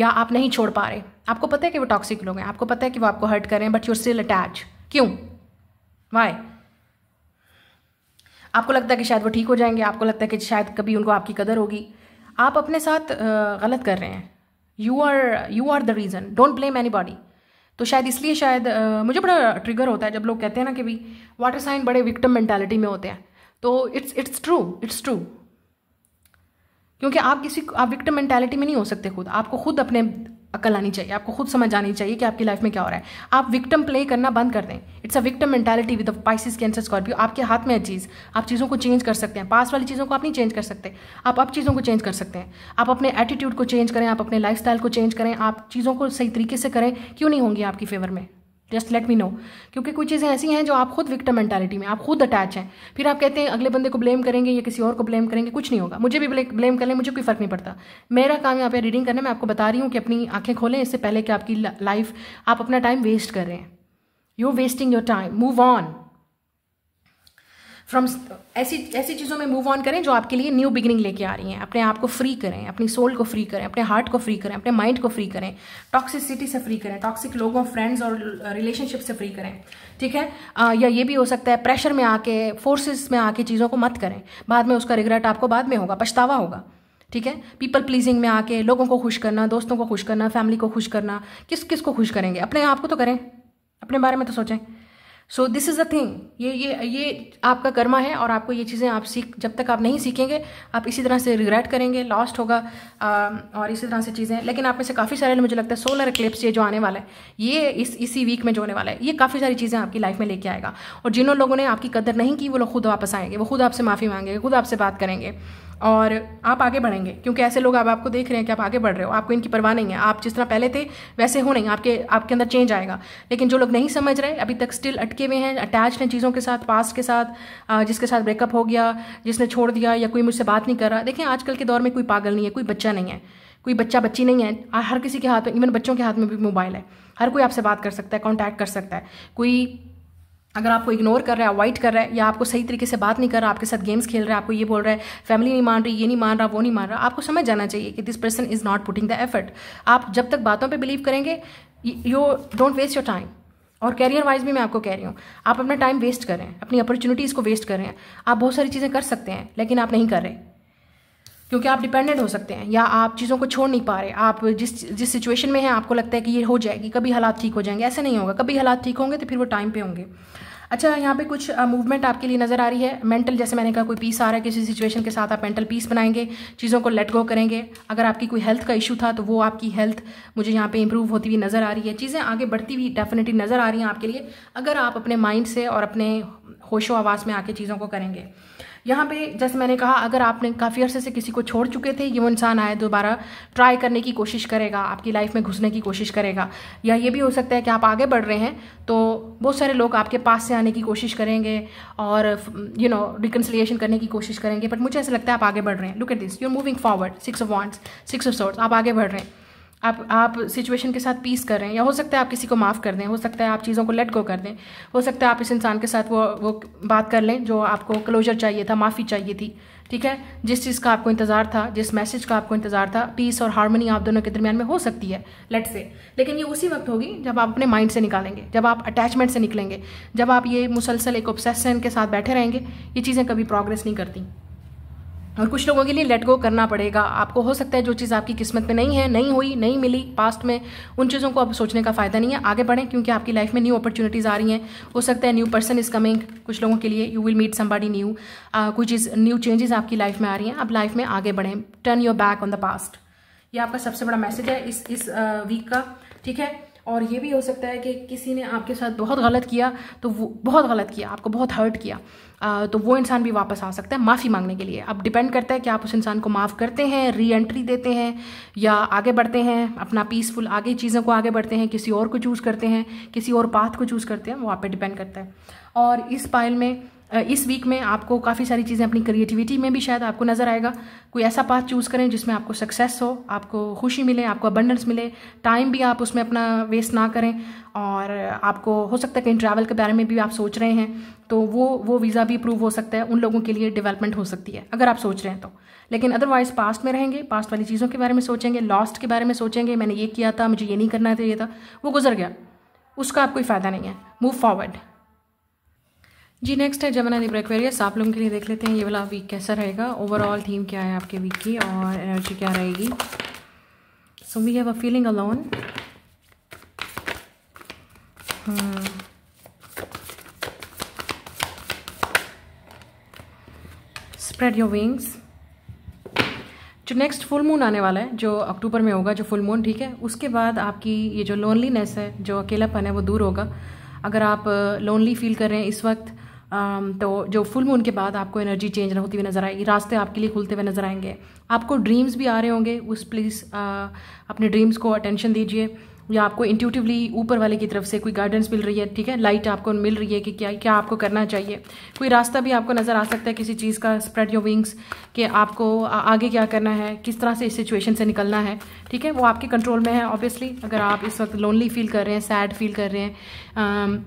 या आप नहीं छोड़ पा रहे आपको पता है कि वो टॉक्सिक लोग हैं आपको पता है कि वो आपको हर्ट करें बट यूर स्टिल अटैच क्यों वाई आपको लगता है कि शायद वो ठीक हो जाएंगे आपको लगता है कि शायद कभी उनको आपकी कदर होगी आप अपने साथ गलत कर रहे हैं you are you are the reason don't blame anybody तो शायद इसलिए शायद आ, मुझे बड़ा ट्रिगर होता है जब लोग कहते हैं ना कि भाई वाटर साइन बड़े विक्टम मेंटेलिटी में होते हैं तो it's it's true it's true क्योंकि आप किसी आप विक्टम मैंटेलिटी में नहीं हो सकते खुद आपको खुद अपने अकल आनी चाहिए आपको खुद समझ आनी चाहिए कि आपकी लाइफ में क्या हो रहा है आप विक्टम प्ले करना बंद कर दें it's a victim mentality with Pisces Cancer Scorpio आपके हाथ में है चीज़ आप चीज़ों को चेंज कर सकते हैं पास वाली चीज़ों को आप नहीं चेंज कर सकते आप अब चीज़ों को चेंज कर सकते हैं आप अपने एटीट्यूड को चेंज करें आप अपने लाइफ को चेंज करें आप चीज़ों को सही तरीके से करें क्यों नहीं होंगी आपकी फेवर में जस्ट लेट मी नो क्योंकि कुछ चीज़ें ऐसी हैं जो आप खुद विक्टम मैंटेलिटी में आप खुद अटैच हैं फिर आप कहते हैं अगले बंदे को ब्लेम करेंगे या किसी और को ब्लेम करेंगे कुछ नहीं होगा मुझे भी ब्लेम कर लें मुझे कोई फर्क नहीं पड़ता मेरा काम यहाँ पे रीडिंग करना मैं आपको बता रही हूँ कि अपनी आंखें खोलें इससे पहले कि आपकी लाइफ आप अपना टाइम वेस्ट कर रहे हैं you wasting your time move on from ऐसी ऐसी चीज़ों में मूव ऑन करें जो आपके लिए न्यू बिगिनिंग लेके आ रही हैं अपने आप को फ्री करें अपनी सोल को फ्री करें अपने हार्ट को फ्री करें अपने माइंड को फ्री करें टॉक्सिसिटी से फ्री करें टॉक्सिक लोगों फ्रेंड्स और रिलेशनशिप से फ्री करें ठीक है आ, या ये भी हो सकता है प्रेशर में आके फोर्सेस में आके चीज़ों को मत करें बाद में उसका रिग्रेट आपको बाद में होगा पछतावा होगा ठीक है पीपल प्लीजिंग में आके लोगों को खुश करना दोस्तों को खुश करना फैमिली को खुश करना किस किस को खुश करेंगे अपने आप को तो करें अपने बारे में तो सोचें so this is a thing ये ये ये आपका कर्मा है और आपको ये चीज़ें आप सीख जब तक आप नहीं सीखेंगे आप इसी तरह से रिग्रेट करेंगे लॉस्ट होगा आ, um, और इसी तरह से चीज़ें लेकिन आप में से काफ़ी सारे मुझे लगता है सोलर क्लिप्स ये जो आने वाला है ये इस इसी वीक में जो होने वाला है ये काफ़ी सारी चीज़ें आपकी लाइफ में लेके आएगा और जिन लोगों ने आपकी कदर नहीं की वो लोग खुद वापस आएंगे वो खुद आपसे माफ़ी मांगेंगे खुद आपसे बात करेंगे और आप आगे बढ़ेंगे क्योंकि ऐसे लोग अब आपको देख रहे हैं कि आप आगे बढ़ रहे हो आपको इनकी परवाह नहीं है आप जिस तरह पहले थे वैसे हो नहीं आपके आपके अंदर चेंज आएगा लेकिन जो लोग नहीं समझ रहे अभी तक स्टिल अटके हुए हैं अटैच हैं चीज़ों के साथ पास्ट के साथ जिसके साथ ब्रेकअप हो गया जिसने छोड़ दिया या कोई मुझसे बात नहीं कर रहा देखें आजकल के दौर में कोई पागल नहीं है कोई बच्चा नहीं है कोई बच्चा बच्ची नहीं है हर किसी के हाथ में इवन बच्चों के हाथ में भी मोबाइल है हर कोई आपसे बात कर सकता है कॉन्टैक्ट कर सकता है कोई अगर आपको इग्नोर कर रहा है अवॉइड कर रहा है या आपको सही तरीके से बात नहीं कर रहा आपके साथ गेम्स खेल रहा है आपको ये बोल रहा है फैमिली नहीं मान रही ये नहीं मान रहा वो नहीं मान रहा आपको समझ जाना चाहिए कि this person is not putting the effort आप जब तक बातों पर बिलीव करेंगे you don't waste your time और कैरियर वाइज भी मैं आपको कह रही हूँ आप अपना टाइम वेस्ट करें अपनी अपॉर्चुनिटीज़ को वेस्ट करें आप बहुत सारी चीज़ें कर सकते हैं लेकिन आप नहीं कर रहे क्योंकि आप डिपेंडेंट हो सकते हैं या आप चीज़ों को छोड़ नहीं पा रहे आप जिस जिस सिचुएशन में हैं आपको लगता है कि ये हो जाएगी कभी हालात ठीक हो जाएंगे ऐसे नहीं होगा कभी हालात ठीक होंगे तो फिर वो टाइम पे होंगे अच्छा यहाँ पे कुछ मूवमेंट आपके लिए नज़र आ रही है मेंटल जैसे मैंने कहा कोई पीस आ रहा है किसी सिचुएशन के साथ आप मेंटल पीस बनाएंगे चीज़ों को लेट गो करेंगे अगर आपकी कोई हेल्थ का इशू था तो वो आपकी हेल्थ मुझे यहाँ पे इंप्रूव होती हुई नज़र आ रही है चीज़ें आगे बढ़ती हुई डेफिनेटली नज़र आ रही हैं आपके लिए अगर आप अपने माइंड से और अपने होशो आवाज़ में आके चीज़ों को करेंगे यहाँ पे जैसे मैंने कहा अगर आपने काफ़ी अर्से से किसी को छोड़ चुके थे ये वो इंसान आए दोबारा ट्राई करने की कोशिश करेगा आपकी लाइफ में घुसने की कोशिश करेगा या ये भी हो सकता है कि आप आगे बढ़ रहे हैं तो बहुत सारे लोग आपके पास से आने की कोशिश करेंगे और यू नो रिकन्सिलियेशन करने की कोशिश करेंगे बट मुझे ऐसा लगता है आप आगे बढ़ रहे हैं look at this you are moving forward six of wands six of swords आप आगे बढ़ रहे हैं आप आप सिचुएशन के साथ पीस कर रहे हैं या हो सकता है आप किसी को माफ़ कर दें हो सकता है आप चीज़ों को लेट गो कर दें हो सकता है आप इस इंसान के साथ वो वो बात कर लें जो आपको क्लोजर चाहिए था माफ़ी चाहिए थी ठीक है जिस चीज़ का आपको इंतज़ार था जिस मैसेज का आपको इंतज़ार था पीस और हारमोनी आप दोनों के दरमियान में हो सकती है लेट से लेकिन ये उसी वक्त होगी जब आप अपने माइंड से निकालेंगे जब आप अटैचमेंट से निकलेंगे जब आप ये मुसलसल एक ऑब्सेसन के साथ बैठे रहेंगे ये चीज़ें कभी प्रोग्रेस नहीं करती और कुछ लोगों के लिए लेट गो करना पड़ेगा आपको हो सकता है जो चीज़ आपकी किस्मत में नहीं है नहीं हुई नहीं मिली पास्ट में उन चीज़ों को अब सोचने का फ़ायदा नहीं है आगे बढ़ें क्योंकि आपकी लाइफ में न्यू अपॉर्चुनिटीज़ आ रही हैं हो सकता है न्यू पर्सन इज़ कमिंग कुछ लोगों के लिए you will meet somebody new कुछ चीज़ न्यू चेंजेस आपकी लाइफ में आ रही हैं आप लाइफ में आगे बढ़ें turn your back on the past ये आपका सबसे बड़ा मैसेज है इस इस वीक का ठीक है और ये भी हो सकता है कि किसी ने आपके साथ बहुत गलत किया तो वो बहुत गलत किया आपको बहुत हर्ट किया आ, तो वो इंसान भी वापस आ सकता है माफ़ी मांगने के लिए अब डिपेंड करता है कि आप उस इंसान को माफ़ करते हैं री एंट्री देते हैं या आगे बढ़ते हैं अपना पीसफुल आगे चीज़ों को आगे बढ़ते हैं किसी और को चूज़ करते हैं किसी और पाथ को चूज़ करते हैं वो आप पर डिपेंड करता है और इस पाइल में इस वीक में आपको काफ़ी सारी चीज़ें अपनी क्रिएटिविटी में भी शायद आपको नज़र आएगा कोई ऐसा पाथ चूज़ करें जिसमें आपको सक्सेस हो आपको खुशी मिले आपको अबंडेंस मिले टाइम भी आप उसमें अपना वेस्ट ना करें और आपको हो सकता है कहीं ट्रैवल के बारे में भी आप सोच रहे हैं तो वो वो वीज़ा भी अप्रूव हो सकता है उन लोगों के लिए डेवलपमेंट हो सकती है अगर आप सोच रहे हैं तो लेकिन अदरवाइज पास्ट में रहेंगे पास्ट वाली चीज़ों के बारे में सोचेंगे लॉस्ट के बारे में सोचेंगे मैंने ये किया था मुझे ये नहीं करना चाहिए था वो गुजर गया उसका आप कोई फ़ायदा नहीं है मूव फॉरवर्ड जी नेक्स्ट है जमना दी एक्वेरियस आप लोगों के लिए देख लेते हैं ये वाला वीक कैसा रहेगा ओवरऑल थीम क्या है आपके वीक की और एनर्जी क्या रहेगी so we have a feeling alone spread your wings जो नेक्स्ट फुल मून आने वाला है जो अक्टूबर में होगा जो फुल मून ठीक है उसके बाद आपकी ये जो लोनलीनेस है जो अकेलापन है वो दूर होगा अगर आप लोनली uh, फील कर रहे हैं इस वक्त तो जो फुल मून के बाद आपको एनर्जी चेंज ना होती हुई नज़र आएगी रास्ते आपके लिए खुलते हुए नज़र आएंगे आपको ड्रीम्स भी आ रहे होंगे उस प्लीज़ अपने ड्रीम्स को अटेंशन दीजिए या आपको इंट्यूटिवली ऊपर वाले की तरफ से कोई गाइडेंस मिल रही है ठीक है लाइट आपको मिल रही है कि क्या क्या आपको करना चाहिए कोई रास्ता भी आपको नज़र आ सकता है किसी चीज़ का स्प्रेड योर विंग्स कि आपको आगे क्या करना है किस तरह से इस सिचुएशन से निकलना है ठीक है वो आपके कंट्रोल में है ऑब्वियसली अगर आप इस वक्त लोनली फील कर रहे हैं सैड फील कर रहे हैं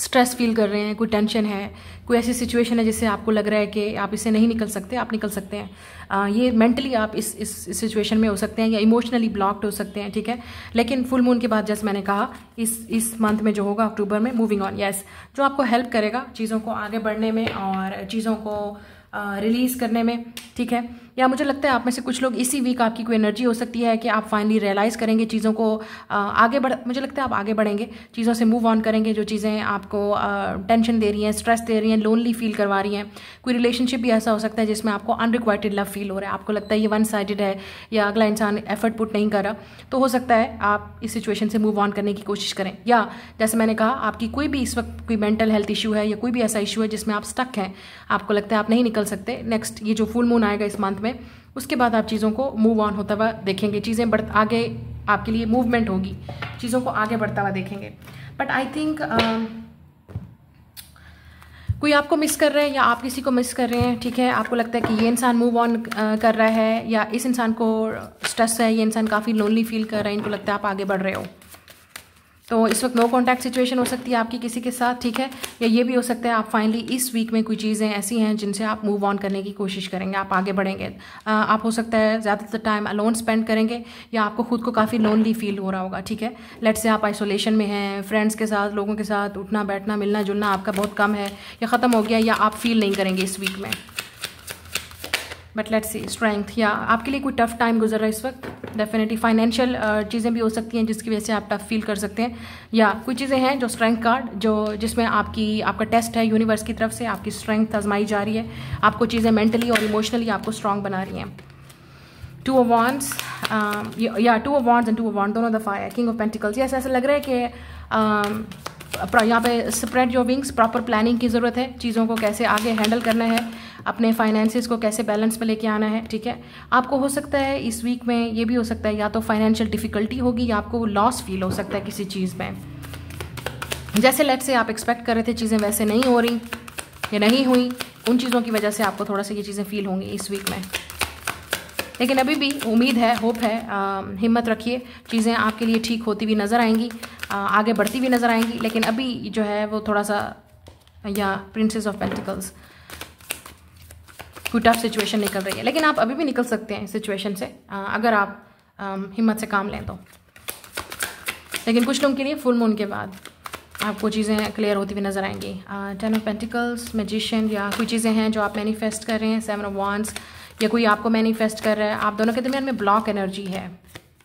स्ट्रेस फील कर रहे हैं कोई टेंशन है कोई ऐसी सिचुएशन है जिससे आपको लग रहा है कि आप इससे नहीं निकल सकते आप निकल सकते हैं आ, ये मेंटली आप इस इस सिचुएशन में हो सकते हैं या इमोशनली ब्लॉक्ड हो सकते हैं ठीक है लेकिन फुल मून के बाद जैसे मैंने कहा इस इस मंथ में जो होगा अक्टूबर में मूविंग ऑन येस जो आपको हेल्प करेगा चीज़ों को आगे बढ़ने में और चीज़ों को रिलीज़ करने में ठीक है या मुझे लगता है आप में से कुछ लोग इसी वीक आपकी कोई एनर्जी हो सकती है कि आप फाइनली रियलाइज़ करेंगे चीज़ों को आगे बढ़ मुझे लगता है आप आगे बढ़ेंगे चीज़ों से मूव ऑन करेंगे जो चीज़ें आपको टेंशन दे रही हैं स्ट्रेस दे रही हैं लोनली फील करवा रही हैं कोई रिलेशनशिप भी ऐसा हो सकता है जिसमें आपको अनरिक्वाइटेड लव फील हो रहा है आपको लगता है ये वन साइड है या अगला इंसान एफर्ट पुट नहीं कर रहा तो हो सकता है आप इस सिचुएशन से मूव ऑन करने की कोशिश करें या जैसे मैंने कहा आपकी कोई भी इस वक्त कोई मेंटल हेल्थ इशू है या कोई भी ऐसा इशू है जिसमें आप स्टक हैं आपको लगता है आप नहीं निकल सकते नेक्स्ट ये जो फुल मून आएगा इस मंथ में उसके बाद आप चीज़ों को मूव ऑन होता हुआ देखेंगे चीज़ें बढ़ आगे आपके लिए मूवमेंट होगी चीज़ों को आगे बढ़ता हुआ देखेंगे बट आई थिंक कोई आपको मिस कर रहे हैं या आप किसी को मिस कर रहे हैं ठीक है आपको लगता है कि ये इंसान मूव ऑन uh, कर रहा है या इस इंसान को स्ट्रेस है ये इंसान काफ़ी लोनली फील कर रहा है इनको लगता है आप आगे बढ़ रहे हो तो इस वक्त नो कॉन्टैक्ट सिचुएशन हो सकती है आपकी किसी के साथ ठीक है या ये भी हो सकता है आप फाइनली इस वीक में कोई चीज़ें ऐसी हैं जिनसे आप मूव ऑन करने की कोशिश करेंगे आप आगे बढ़ेंगे आप हो सकता है ज़्यादातर टाइम अलोन स्पेंड करेंगे या आपको खुद को काफ़ी लोनली फील हो रहा होगा ठीक है लेट से आप आइसोलेशन में हैं फ्रेंड्स के साथ लोगों के साथ उठना बैठना मिलना जुलना आपका बहुत कम है या ख़त्म हो गया या आप फील नहीं करेंगे इस वीक में बट लेट्स सी स्ट्रेंथ या आपके लिए कोई टफ टाइम गुजर रहा है इस वक्त डेफिनेटली फाइनेंशियल चीज़ें भी हो सकती हैं जिसकी वजह से आप टफ फील कर सकते हैं या कुछ चीज़ें हैं जो स्ट्रेंथ कार्ड जो जिसमें आपकी आपका टेस्ट है यूनिवर्स की तरफ से आपकी स्ट्रेंथ आजमाई जा रही है आपको चीज़ें मेंटली और इमोशनली आपको स्ट्रांग बना रही हैं टू अवॉन्ट्स या two of wands and two of wand दोनों दफ़ा है किंग ऑफ पेंटिकल्स ऐसा ऐसा लग रहा है कि um, यहाँ पे spread your wings proper planning की ज़रूरत है चीज़ों को कैसे आगे हैंडल करना है अपने फाइनेंसिस को कैसे बैलेंस में लेके आना है ठीक है आपको हो सकता है इस वीक में ये भी हो सकता है या तो फाइनेंशियल डिफिकल्टी होगी या आपको लॉस फील हो सकता है किसी चीज़ में जैसे लेट से आप एक्सपेक्ट कर रहे थे चीज़ें वैसे नहीं हो रही या नहीं हुई उन चीज़ों की वजह से आपको थोड़ा सा ये चीज़ें फील होंगी इस वीक में लेकिन अभी भी उम्मीद है होप है आ, हिम्मत रखिए चीज़ें आपके लिए ठीक होती हुई नज़र आएंगी आ, आगे बढ़ती हुई नज़र आएंगी लेकिन अभी जो है वो थोड़ा सा या प्रिंसेस ऑफ पेंटिकल्स कोई टफ सिचुएशन निकल रही है लेकिन आप अभी भी निकल सकते हैं सिचुएशन से अगर आप हिम्मत से काम लें तो लेकिन कुछ लोगों के लिए फुल मून के बाद आपको चीज़ें क्लियर होती हुई नज़र आएंगी टेन ऑफ पेंटिकल्स मेजिशियन या कोई चीज़ें हैं जो आप मैनिफेस्ट कर रहे हैं सेवन ऑफ वांस या कोई आपको मैनिफेस्ट कर रहा है आप दोनों के दरमियान में ब्लॉक एनर्जी है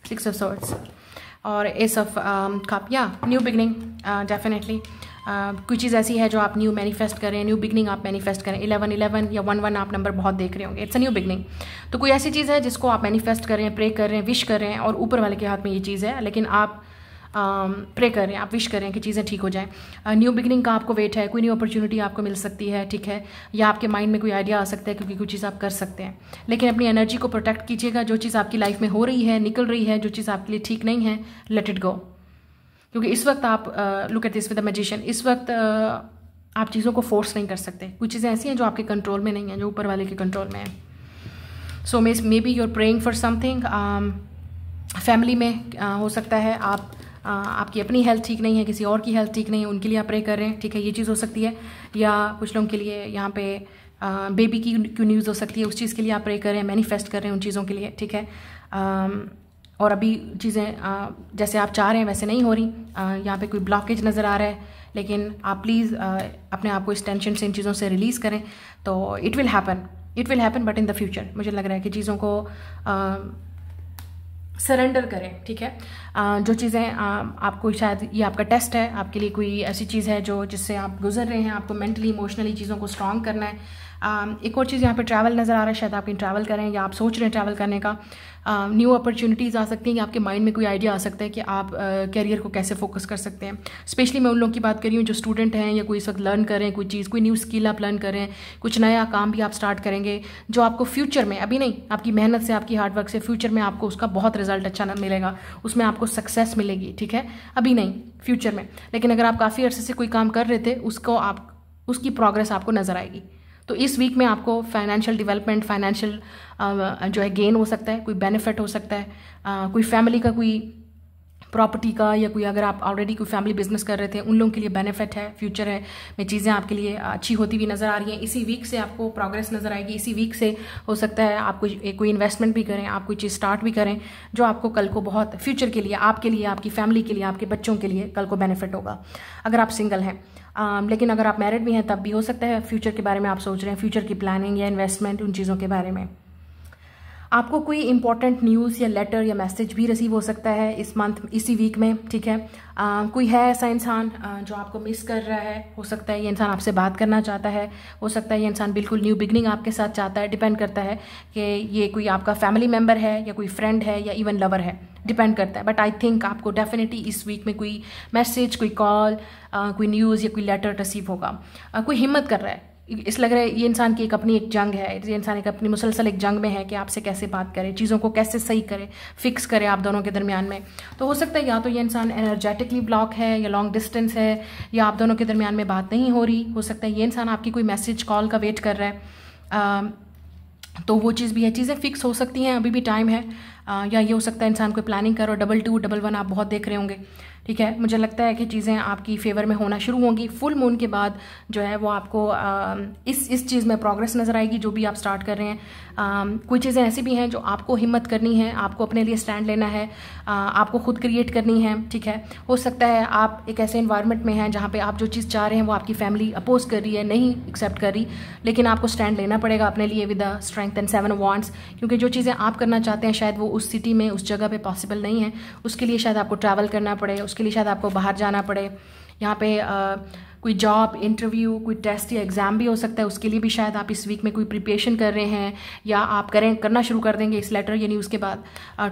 सिक्स ऑफ सॉर्ट्स और एस ऑफ कप या न्यू बिगनिंग डेफिनेटली कुछ चीज़ ऐसी है जो आप न्यू मैनिफेस्ट करें न्यू बिगनिंग आप मैनिफेस्ट करें इलेवन इलेवन या वन वन आप नंबर बहुत देख रहे होंगे इट्स अ न्यू बिगनिंग तो कोई ऐसी चीज़ है जिसको आप मैनिफेस्ट कर रहे हैं प्रे कर रहे हैं विश कर रहे हैं और ऊपर वाले के हाथ में ये चीज़ है लेकिन आप प्रे um, कर रहे हैं आप विश कर रहे हैं कि चीज़ें ठीक हो जाएं न्यू बिगनिंग का आपको वेट है कोई न्यू अपॉर्चुनिटी आपको मिल सकती है ठीक है या आपके माइंड में कोई आइडिया आ सकता है क्योंकि कोई चीज़ आप कर सकते हैं लेकिन अपनी एनर्जी को प्रोटेक्ट कीजिएगा जो चीज़ आपकी लाइफ में हो रही है निकल रही है जो चीज़ आपके लिए ठीक नहीं है लेट इट गो क्योंकि इस वक्त आप look at this with magician इस वक्त आप चीज़ों को फोर्स नहीं कर सकते कुछ चीज़ें ऐसी हैं जो आपके कंट्रोल में नहीं हैं जो ऊपर वाले के कंट्रोल में हैं so may maybe you're praying for something family में uh, हो सकता है आप uh, आपकी अपनी हेल्थ ठीक नहीं है किसी और की हेल्थ ठीक नहीं है उनके लिए आप प्रे कर रहे हैं ठीक है ये चीज़ हो सकती है या कुछ लोगों के लिए यहाँ पे बेबी uh, की क्यों न्यूज़ हो सकती है उस चीज़ के लिए आप प्रे कर रहे हैं मैनिफेस्ट कर रहे हैं उन चीज़ों के लिए ठीक है um, और अभी चीज़ें जैसे आप चाह रहे हैं वैसे नहीं हो रही यहाँ पे कोई ब्लॉकेज नज़र आ रहा है लेकिन आप प्लीज़ अपने आप को इस टेंशन से इन चीज़ों से रिलीज़ करें तो it will happen it will happen but in the future मुझे लग रहा है कि चीज़ों को सरेंडर करें ठीक है आ, जो चीज़ें आपको शायद ये आपका टेस्ट है आपके लिए कोई ऐसी चीज़ है जो जिससे आप गुजर रहे हैं आपको मेंटली इमोशनली चीज़ों को स्ट्रॉन्ग करना है Um, एक और चीज़ यहाँ पे ट्रैवल नज़र आ रहा है शायद आप कहीं ट्रैवल करें या आप सोच रहे हैं ट्रैवल करने का न्यू um, अपॉर्चुनिटीज़ आ सकती हैं या आपके माइंड में कोई आइडिया आ सकता है कि आप करियर uh, को कैसे फोकस कर सकते हैं स्पेशली मैं उन लोगों की बात कर रही हूँ जो स्टूडेंट हैं या कोई इस वक्त लर्न करें कोई चीज़ कोई न्यू स्किल आप लर्न करें कुछ नया काम भी आप स्टार्ट करेंगे जो आपको फ्यूचर में अभी नहीं आपकी मेहनत से आपकी हार्डवर्क से फ्यूचर में आपको उसका बहुत रिजल्ट अच्छा ना मिलेगा उसमें आपको सक्सेस मिलेगी ठीक है अभी नहीं फ्यूचर में लेकिन अगर आप काफ़ी अर्से से कोई काम कर रहे थे उसको आप उसकी प्रोग्रेस आपको नज़र आएगी तो इस वीक में आपको फाइनेंशियल डेवलपमेंट फाइनेंशियल जो है गेन हो सकता है कोई बेनिफिट हो सकता है आ, कोई फैमिली का कोई प्रॉपर्टी का या कोई अगर आप ऑलरेडी कोई फैमिली बिजनेस कर रहे थे उन लोगों के लिए बेनिफिट है फ्यूचर है में चीज़ें आपके लिए अच्छी होती हुई नज़र आ रही हैं इसी वीक से आपको प्रोग्रेस नज़र आएगी इसी वीक से हो सकता है आप कोई कोई इन्वेस्टमेंट भी करें आप कोई चीज़ स्टार्ट भी करें जो आपको कल को बहुत फ्यूचर के लिए आपके लिए आपकी फैमिली के लिए आपके बच्चों के लिए कल को बेनिफिट होगा अगर आप सिंगल हैं um, लेकिन अगर आप मैरिड भी हैं तब भी हो सकता है फ्यूचर के बारे में आप सोच रहे हैं फ्यूचर की प्लानिंग या इन्वेस्टमेंट उन चीज़ों के बारे में आपको कोई इंपॉर्टेंट न्यूज़ या लेटर या मैसेज भी रिसीव हो सकता है इस मंथ इसी वीक में ठीक है आ, कोई है ऐसा इंसान जो आपको मिस कर रहा है हो सकता है ये इंसान आपसे बात करना चाहता है हो सकता है ये इंसान बिल्कुल न्यू बिगनिंग आपके साथ चाहता है डिपेंड करता है कि ये कोई आपका फैमिली मेम्बर है या कोई फ्रेंड है या इवन लवर है डिपेंड करता है बट आई थिंक आपको डेफिनेटली इस वीक में कोई मैसेज कोई कॉल कोई न्यूज़ या कोई लेटर रिसीव होगा कोई हिम्मत कर रहा है इस लग रहा है ये इंसान की एक अपनी एक जंग है ये इंसान एक अपनी मुसलसल एक जंग में है कि आपसे कैसे बात करे चीज़ों को कैसे सही करे फिक्स करे आप दोनों के दरमियान में तो हो सकता है या तो ये इंसान एनर्जेटिकली ब्लॉक है या लॉन्ग डिस्टेंस है या आप दोनों के दरमियान में बात नहीं हो रही हो सकता है ये इंसान आपकी कोई मैसेज कॉल का वेट कर रहा है आ, तो वो चीज़ भी है चीज़ें फिक्स हो सकती हैं अभी भी टाइम है आ, या ये हो सकता है इंसान कोई प्लानिंग करो डबल टू डबल वन आप बहुत देख रहे होंगे ठीक है मुझे लगता है कि चीज़ें आपकी फेवर में होना शुरू होंगी फुल मून के बाद जो है वो आपको इस इस चीज़ में प्रोग्रेस नज़र आएगी जो भी आप स्टार्ट कर रहे हैं Um, कोई चीज़ें ऐसी भी हैं जो आपको हिम्मत करनी है आपको अपने लिए स्टैंड लेना है uh, आपको खुद क्रिएट करनी है ठीक है हो सकता है आप एक ऐसे इन्वायरमेंट में हैं जहाँ पे आप जो चीज़ चाह रहे हैं वो आपकी फैमिली अपोज कर रही है नहीं एक्सेप्ट कर रही लेकिन आपको स्टैंड लेना पड़ेगा अपने लिए with strength and seven wands क्योंकि जो चीज़ें आप करना चाहते हैं शायद वो उस सिटी में उस जगह पर पॉसिबल नहीं है उसके लिए शायद आपको ट्रैवल करना पड़े उसके लिए शायद आपको बाहर जाना पड़े यहाँ पे uh, कोई जॉब इंटरव्यू कोई टेस्ट या एग्ज़ाम भी हो सकता है उसके लिए भी शायद आप इस वीक में कोई प्रिपरेशन कर रहे हैं या आप करें करना शुरू कर देंगे इस लेटर या न्यूज़ के बाद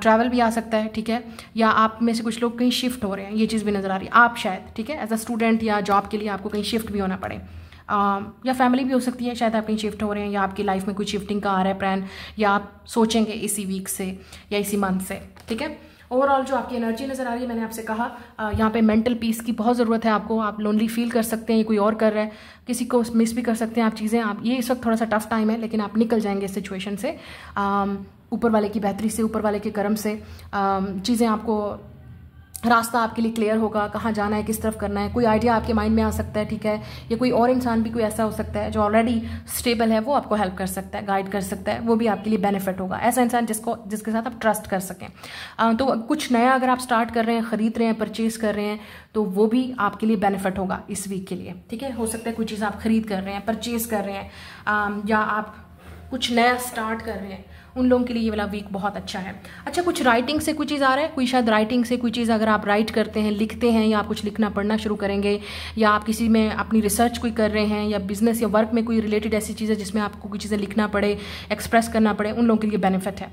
ट्रैवल भी आ सकता है ठीक है या आप में से कुछ लोग कहीं शिफ्ट हो रहे हैं ये चीज़ भी नज़र आ रही है आप शायद ठीक है एज अ स्टूडेंट या जॉब के लिए आपको कहीं शिफ्ट भी होना पड़े आ, या फैमिली भी हो सकती है शायद आप कहीं शिफ्ट हो रहे हैं या आपकी लाइफ में कोई शिफ्टिंग का आ रहा है प्लान या आप सोचेंगे इसी वीक से या इसी मंथ से ठीक है ओवरऑल जो आपकी एनर्जी नज़र आ रही है मैंने आपसे कहा यहाँ पे मेंटल पीस की बहुत ज़रूरत है आपको आप लोनली फील कर सकते हैं कोई और कर रहा है किसी को मिस भी कर सकते हैं आप चीज़ें आप ये इस वक्त थोड़ा सा टफ टाइम है लेकिन आप निकल जाएंगे इस सिचुएशन से ऊपर वाले की बेहतरी से ऊपर वाले के कर्म से चीज़ें आपको रास्ता आपके लिए क्लियर होगा कहाँ जाना है किस तरफ करना है कोई आइडिया आपके माइंड में आ सकता है ठीक है या कोई और इंसान भी कोई ऐसा हो सकता है जो ऑलरेडी स्टेबल है वो आपको हेल्प कर सकता है गाइड कर सकता है वो भी आपके लिए बेनिफिट होगा ऐसा इंसान जिसको जिसके साथ आप ट्रस्ट कर सकें आ, तो कुछ नया अगर आप स्टार्ट कर रहे हैं खरीद रहे हैं परचेज कर रहे हैं तो वो भी आपके लिए बेनिफिट होगा इस वीक के लिए ठीक है हो सकता है कोई चीज़ आप खरीद कर रहे हैं परचेज कर रहे हैं या आप कुछ नया स्टार्ट कर रहे हैं उन लोगों के लिए ये वाला वीक बहुत अच्छा है अच्छा कुछ राइटिंग से कोई चीज़ आ रहा है कोई शायद राइटिंग से कोई चीज़ अगर आप राइट करते हैं लिखते हैं या आप कुछ लिखना पढ़ना शुरू करेंगे या आप किसी में अपनी रिसर्च कोई कर रहे हैं या बिजनेस या वर्क में कोई रिलेटेड ऐसी चीज़ है जिसमें आपको कोई चीज़ें लिखना पड़े एक्सप्रेस करना पड़े उन लोगों के लिए बेनिफिट है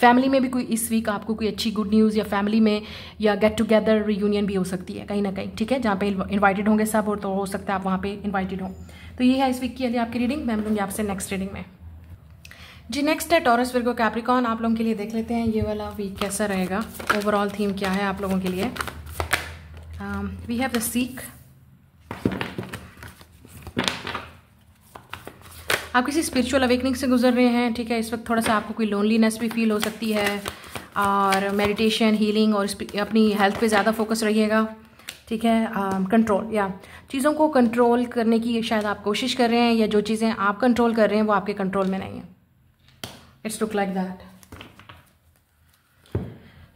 फैमिली में भी कोई इस वीक आपको कोई अच्छी गुड न्यूज़ या फैमिली में या गेट टुगेदर रियूनियन भी हो सकती है कहीं ना कहीं ठीक है जहाँ पे इनवाइटेड होंगे सब और तो हो सकता है आप वहाँ पे इनवाइटेड हो तो ये है इस वीक की अभी आपकी रीडिंग मैं मिलूंगी आपसे नेक्स्ट रीडिंग में जी नेक्स्ट है टॉरस वर्गो कैप्रिकॉन आप लोगों के लिए देख लेते हैं ये वाला वीक कैसा रहेगा ओवरऑल थीम क्या है आप लोगों के लिए वी हैव द सीख आप किसी स्पिरिचुअल अवेकनिंग से गुजर रहे हैं ठीक है इस वक्त थोड़ा सा आपको कोई लोनलीनेस भी फील हो सकती है और मेडिटेशन हीलिंग और अपनी हेल्थ पे ज़्यादा फोकस रहिएगा ठीक है कंट्रोल या चीज़ों को कंट्रोल करने की शायद आप कोशिश कर रहे हैं या जो चीज़ें आप कंट्रोल कर रहे हैं वो आपके कंट्रोल में नहीं है इट्स लुक लाइक दैट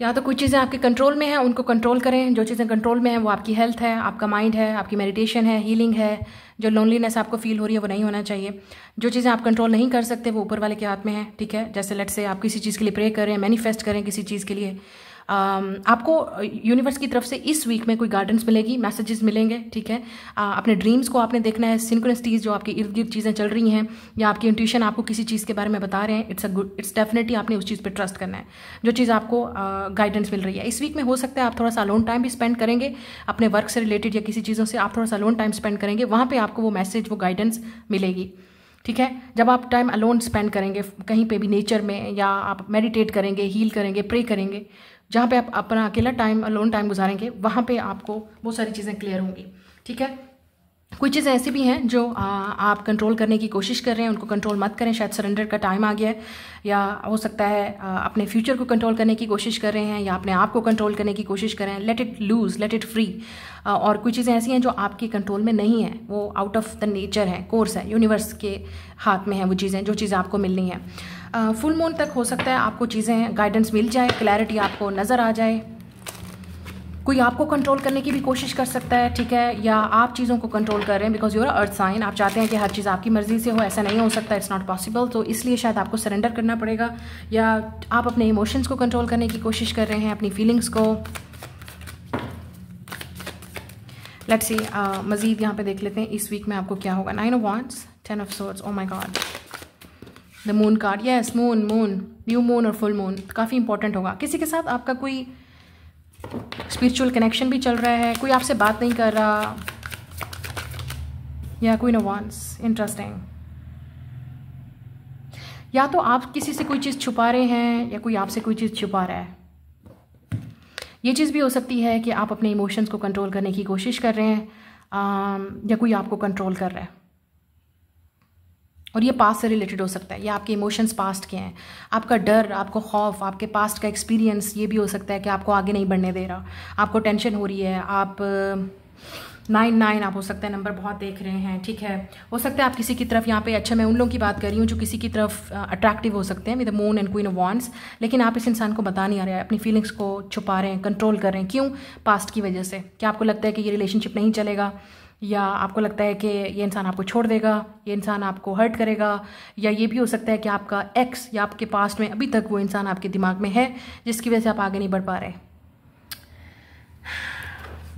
या तो कुछ चीज़ें आपके कंट्रोल में हैं उनको कंट्रोल करें जो चीज़ें कंट्रोल में हैं वो आपकी हेल्थ है आपका माइंड है आपकी मेडिटेशन है हीलिंग है जो लोनलीनेस आपको फील हो रही है वो नहीं होना चाहिए जो चीज़ें आप कंट्रोल नहीं कर सकते वो ऊपर वाले के हाथ में है ठीक है जैसे लेट से आप किसी चीज़ के लिए प्रे करें मैनिफेस्ट करें किसी चीज़ के लिए Um, आपको यूनिवर्स uh, की तरफ से इस वीक में कोई गाइडेंस मिलेगी मैसेजेस मिलेंगे ठीक है uh, अपने ड्रीम्स को आपने देखना है सिंक्रोनिस्टीज जो आपके इर्द गिर्द चीज़ें चल रही हैं या आपकी इंट्यूशन आपको किसी चीज़ के बारे में बता रहे हैं it's a good it's definitely आपने उस चीज़ पर ट्रस्ट करना है जो चीज़ आपको गाइडेंस uh, मिल रही है इस वीक में हो सकता है आप थोड़ा सा लोन टाइम भी स्पेंड करेंगे अपने वर्क से रिलेटेड या किसी चीज़ों से आप थोड़ा सा लोन टाइम स्पेंड करेंगे वहाँ पर आपको वो मैसेज वो गाइडेंस मिलेगी ठीक है जब आप टाइम अलोन स्पेंड करेंगे कहीं पे भी नेचर में या आप मेडिटेट करेंगे हील करेंगे प्रे करेंगे जहाँ पे आप अपना अकेला टाइम लोन टाइम गुजारेंगे वहाँ पे आपको बहुत सारी चीज़ें क्लियर होंगी ठीक है कुछ चीज़ें ऐसी भी हैं जो आ, आप कंट्रोल करने की कोशिश कर रहे हैं उनको कंट्रोल मत करें शायद सरेंडर का टाइम आ गया है या हो सकता है आ, अपने फ्यूचर को कंट्रोल करने की कोशिश कर रहे हैं या अपने आप को कंट्रोल करने की कोशिश करें let it loose let it free और कुछ चीज़ें ऐसी हैं जो आपके कंट्रोल में नहीं है वो आउट ऑफ द नेचर है कोर्स है यूनिवर्स के हाथ में है वो चीज़ें जो चीज़ें आपको मिलनी है फुल मून तक हो सकता है आपको चीज़ें गाइडेंस मिल जाए क्लैरिटी आपको नज़र आ जाए कोई आपको कंट्रोल करने की भी कोशिश कर सकता है ठीक है या आप चीज़ों को कंट्रोल कर रहे हैं बिकॉज यूर अर्थ साइन आप चाहते हैं कि हर चीज़ आपकी मर्ज़ी से हो ऐसा नहीं हो सकता इट्स नॉट पॉसिबल तो इसलिए शायद आपको सरेंडर करना पड़ेगा या आप अपने इमोशंस को कंट्रोल करने की कोशिश कर रहे हैं अपनी फीलिंग्स को लेट्स सी मज़ीद यहाँ पे देख लेते हैं इस वीक में आपको क्या होगा nine of wands ten of swords oh my God the moon card yes moon moon new moon और फुल मून काफ़ी इंपॉर्टेंट होगा किसी के साथ आपका कोई स्पिरिचुअल कनेक्शन भी चल रहा है कोई आपसे बात नहीं कर रहा या कोई नवांस इंटरेस्टिंग या तो आप किसी से कोई चीज़ छुपा रहे हैं या कोई आपसे कोई चीज़ छुपा रहा है ये चीज़ भी हो सकती है कि आप अपने इमोशंस को कंट्रोल करने की कोशिश कर रहे हैं um, या कोई आपको कंट्रोल कर रहा है और ये पास्ट से रिलेटेड हो सकता है या आपके इमोशंस पास्ट के हैं आपका डर आपको खौफ आपके पास्ट का एक्सपीरियंस ये भी हो सकता है कि आपको आगे नहीं बढ़ने दे रहा आपको टेंशन हो रही है आप नाइन नाइन आप हो सकता है नंबर बहुत देख रहे हैं ठीक है हो सकता है आप किसी की तरफ यहाँ पे अच्छा मैं उन लोगों की बात कर रही हूँ जो किसी की तरफ अट्रैक्टिव हो सकते हैं with moon and queen of लेकिन आप इस इंसान को बता नहीं आ रहे हैं अपनी फीलिंग्स को छुपा रहे हैं कंट्रोल कर रहे हैं क्यों पास्ट की वजह से क्या आपको लगता है कि ये रिलेशनशिप नहीं चलेगा या आपको लगता है कि ये इंसान आपको छोड़ देगा ये इंसान आपको हर्ट करेगा या ये भी हो सकता है कि आपका एक्स या आपके पास्ट में अभी तक वो इंसान आपके दिमाग में है जिसकी वजह से आप आगे नहीं बढ़ पा रहे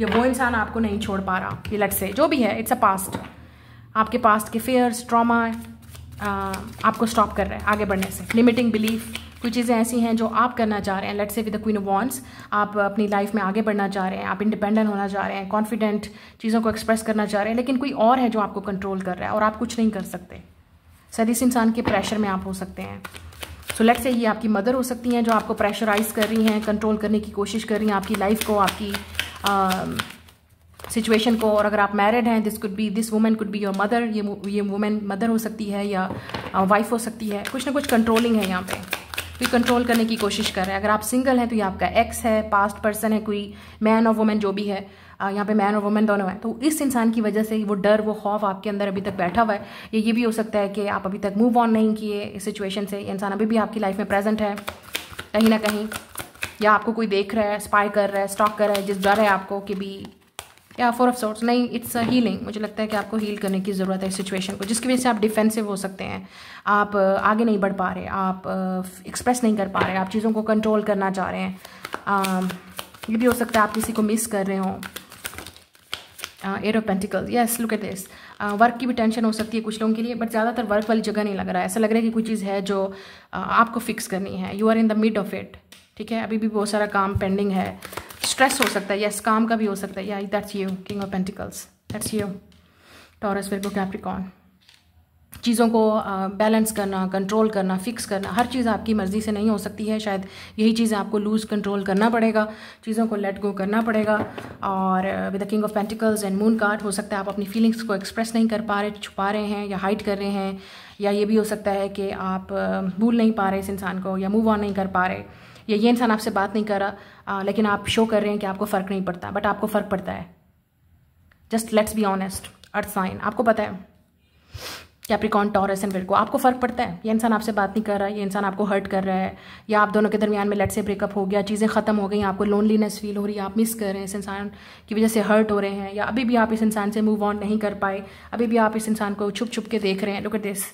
या वो इंसान आपको नहीं छोड़ पा रहा ये लग से जो भी है इट्स अ पास्ट आपके पास्ट के फेयर्स ट्रामा uh, आपको स्टॉप कर रहा है आगे बढ़ने से लिमिटिंग बिलीफ कुछ चीज़ें ऐसी हैं जो आप करना चाह रहे हैं let's say with the queen of आप अपनी लाइफ में आगे बढ़ना चाह रहे हैं आप इंडिपेंडेंट होना चाह रहे हैं कॉन्फिडेंट चीज़ों को एक्सप्रेस करना चाह रहे हैं लेकिन कोई और है जो आपको कंट्रोल कर रहा है और आप कुछ नहीं कर सकते सर इस इंसान के प्रेशर में आप हो सकते हैं सो लेट्स से ये आपकी मदर हो सकती हैं जो आपको प्रेशराइज कर रही हैं कंट्रोल करने की कोशिश कर रही हैं आपकी लाइफ को आपकी सिचुएशन um, को और अगर आप मैरिड हैं this could be this woman could be your mother ये ये वुमेन मदर हो सकती है या वाइफ uh, हो सकती है कुछ ना कुछ कंट्रोलिंग है यहाँ पे भी कंट्रोल करने की कोशिश कर रहे हैं अगर आप सिंगल हैं तो ये आपका एक्स है पास्ट पर्सन है कोई मैन और वुमेन जो भी है यहाँ पे मैन और वुमेन दोनों हैं तो इस इंसान की वजह से वो डर वो खौफ आपके अंदर अभी तक बैठा हुआ है ये ये भी हो सकता है कि आप अभी तक मूव ऑन नहीं किए इस सिचुएशन से इंसान अभी भी आपकी लाइफ में प्रेजेंट है कहीं ना कहीं या आपको कोई देख रहा है स्पाई कर रहा है स्टॉक कर रहा है जिस डर है आपको कि भी या फोर ऑफ सोर्ट्स नहीं इट्स हीलिंग मुझे लगता है कि आपको हील करने की ज़रूरत है इस सिचुएशन को जिसकी वजह से आप डिफेंसिव हो सकते हैं आप uh, आगे नहीं बढ़ पा रहे आप एक्सप्रेस uh, नहीं कर पा रहे आप चीज़ों को कंट्रोल करना चाह रहे हैं आ, um, ये भी हो सकता है आप किसी को मिस कर रहे हो एरोपेंटिकल yes look at this work की भी टेंशन हो सकती है कुछ लोगों के लिए बट ज़्यादातर वर्क वाली जगह नहीं लग रहा है ऐसा लग रहा है कि कोई चीज़ है जो uh, आपको फिक्स करनी है you are in the mid of it ठीक है अभी भी बहुत सारा काम पेंडिंग है स्ट्रेस हो सकता है यस काम का भी हो सकता है या that's you king of pentacles that's you Taurus फिर कैप्रिकॉन चीज़ों को बैलेंस uh, करना कंट्रोल करना फिक्स करना हर चीज़ आपकी मर्ज़ी से नहीं हो सकती है शायद यही चीज़ आपको लूज़ कंट्रोल करना पड़ेगा चीज़ों को लेट गो करना पड़ेगा और with the king of pentacles and moon card हो सकता है आप अपनी फीलिंग्स को एक्सप्रेस नहीं कर पा रहे छुपा रहे हैं या हाइड कर रहे हैं या ये भी हो सकता है कि आप uh, भूल नहीं पा रहे इस इंसान को या मूव ऑन नहीं कर पा रहे या ये इंसान आपसे बात नहीं कर रहा लेकिन आप शो कर रहे हैं कि आपको फ़र्क नहीं पड़ता बट आपको फ़र्क पड़ता है just let's be honest earth sign आपको पता है कैप्रिकॉन टॉरस एंड विल्को आपको फ़र्क पड़ता है ये इंसान आपसे बात नहीं कर रहा है ये इंसान आपको हर्ट कर रहा है या आप दोनों के दरमियान में लेट से ब्रेकअप हो गया चीज़ें ख़त्म हो गई आपको लोनलीनेस फील हो रही है आप मिस कर रहे हैं इस इंसान की वजह से हर्ट हो रहे हैं या अभी भी आप इस इंसान से मूव ऑन नहीं कर पाए अभी भी आप इस इंसान को छुप छुप के देख रहे हैं look at this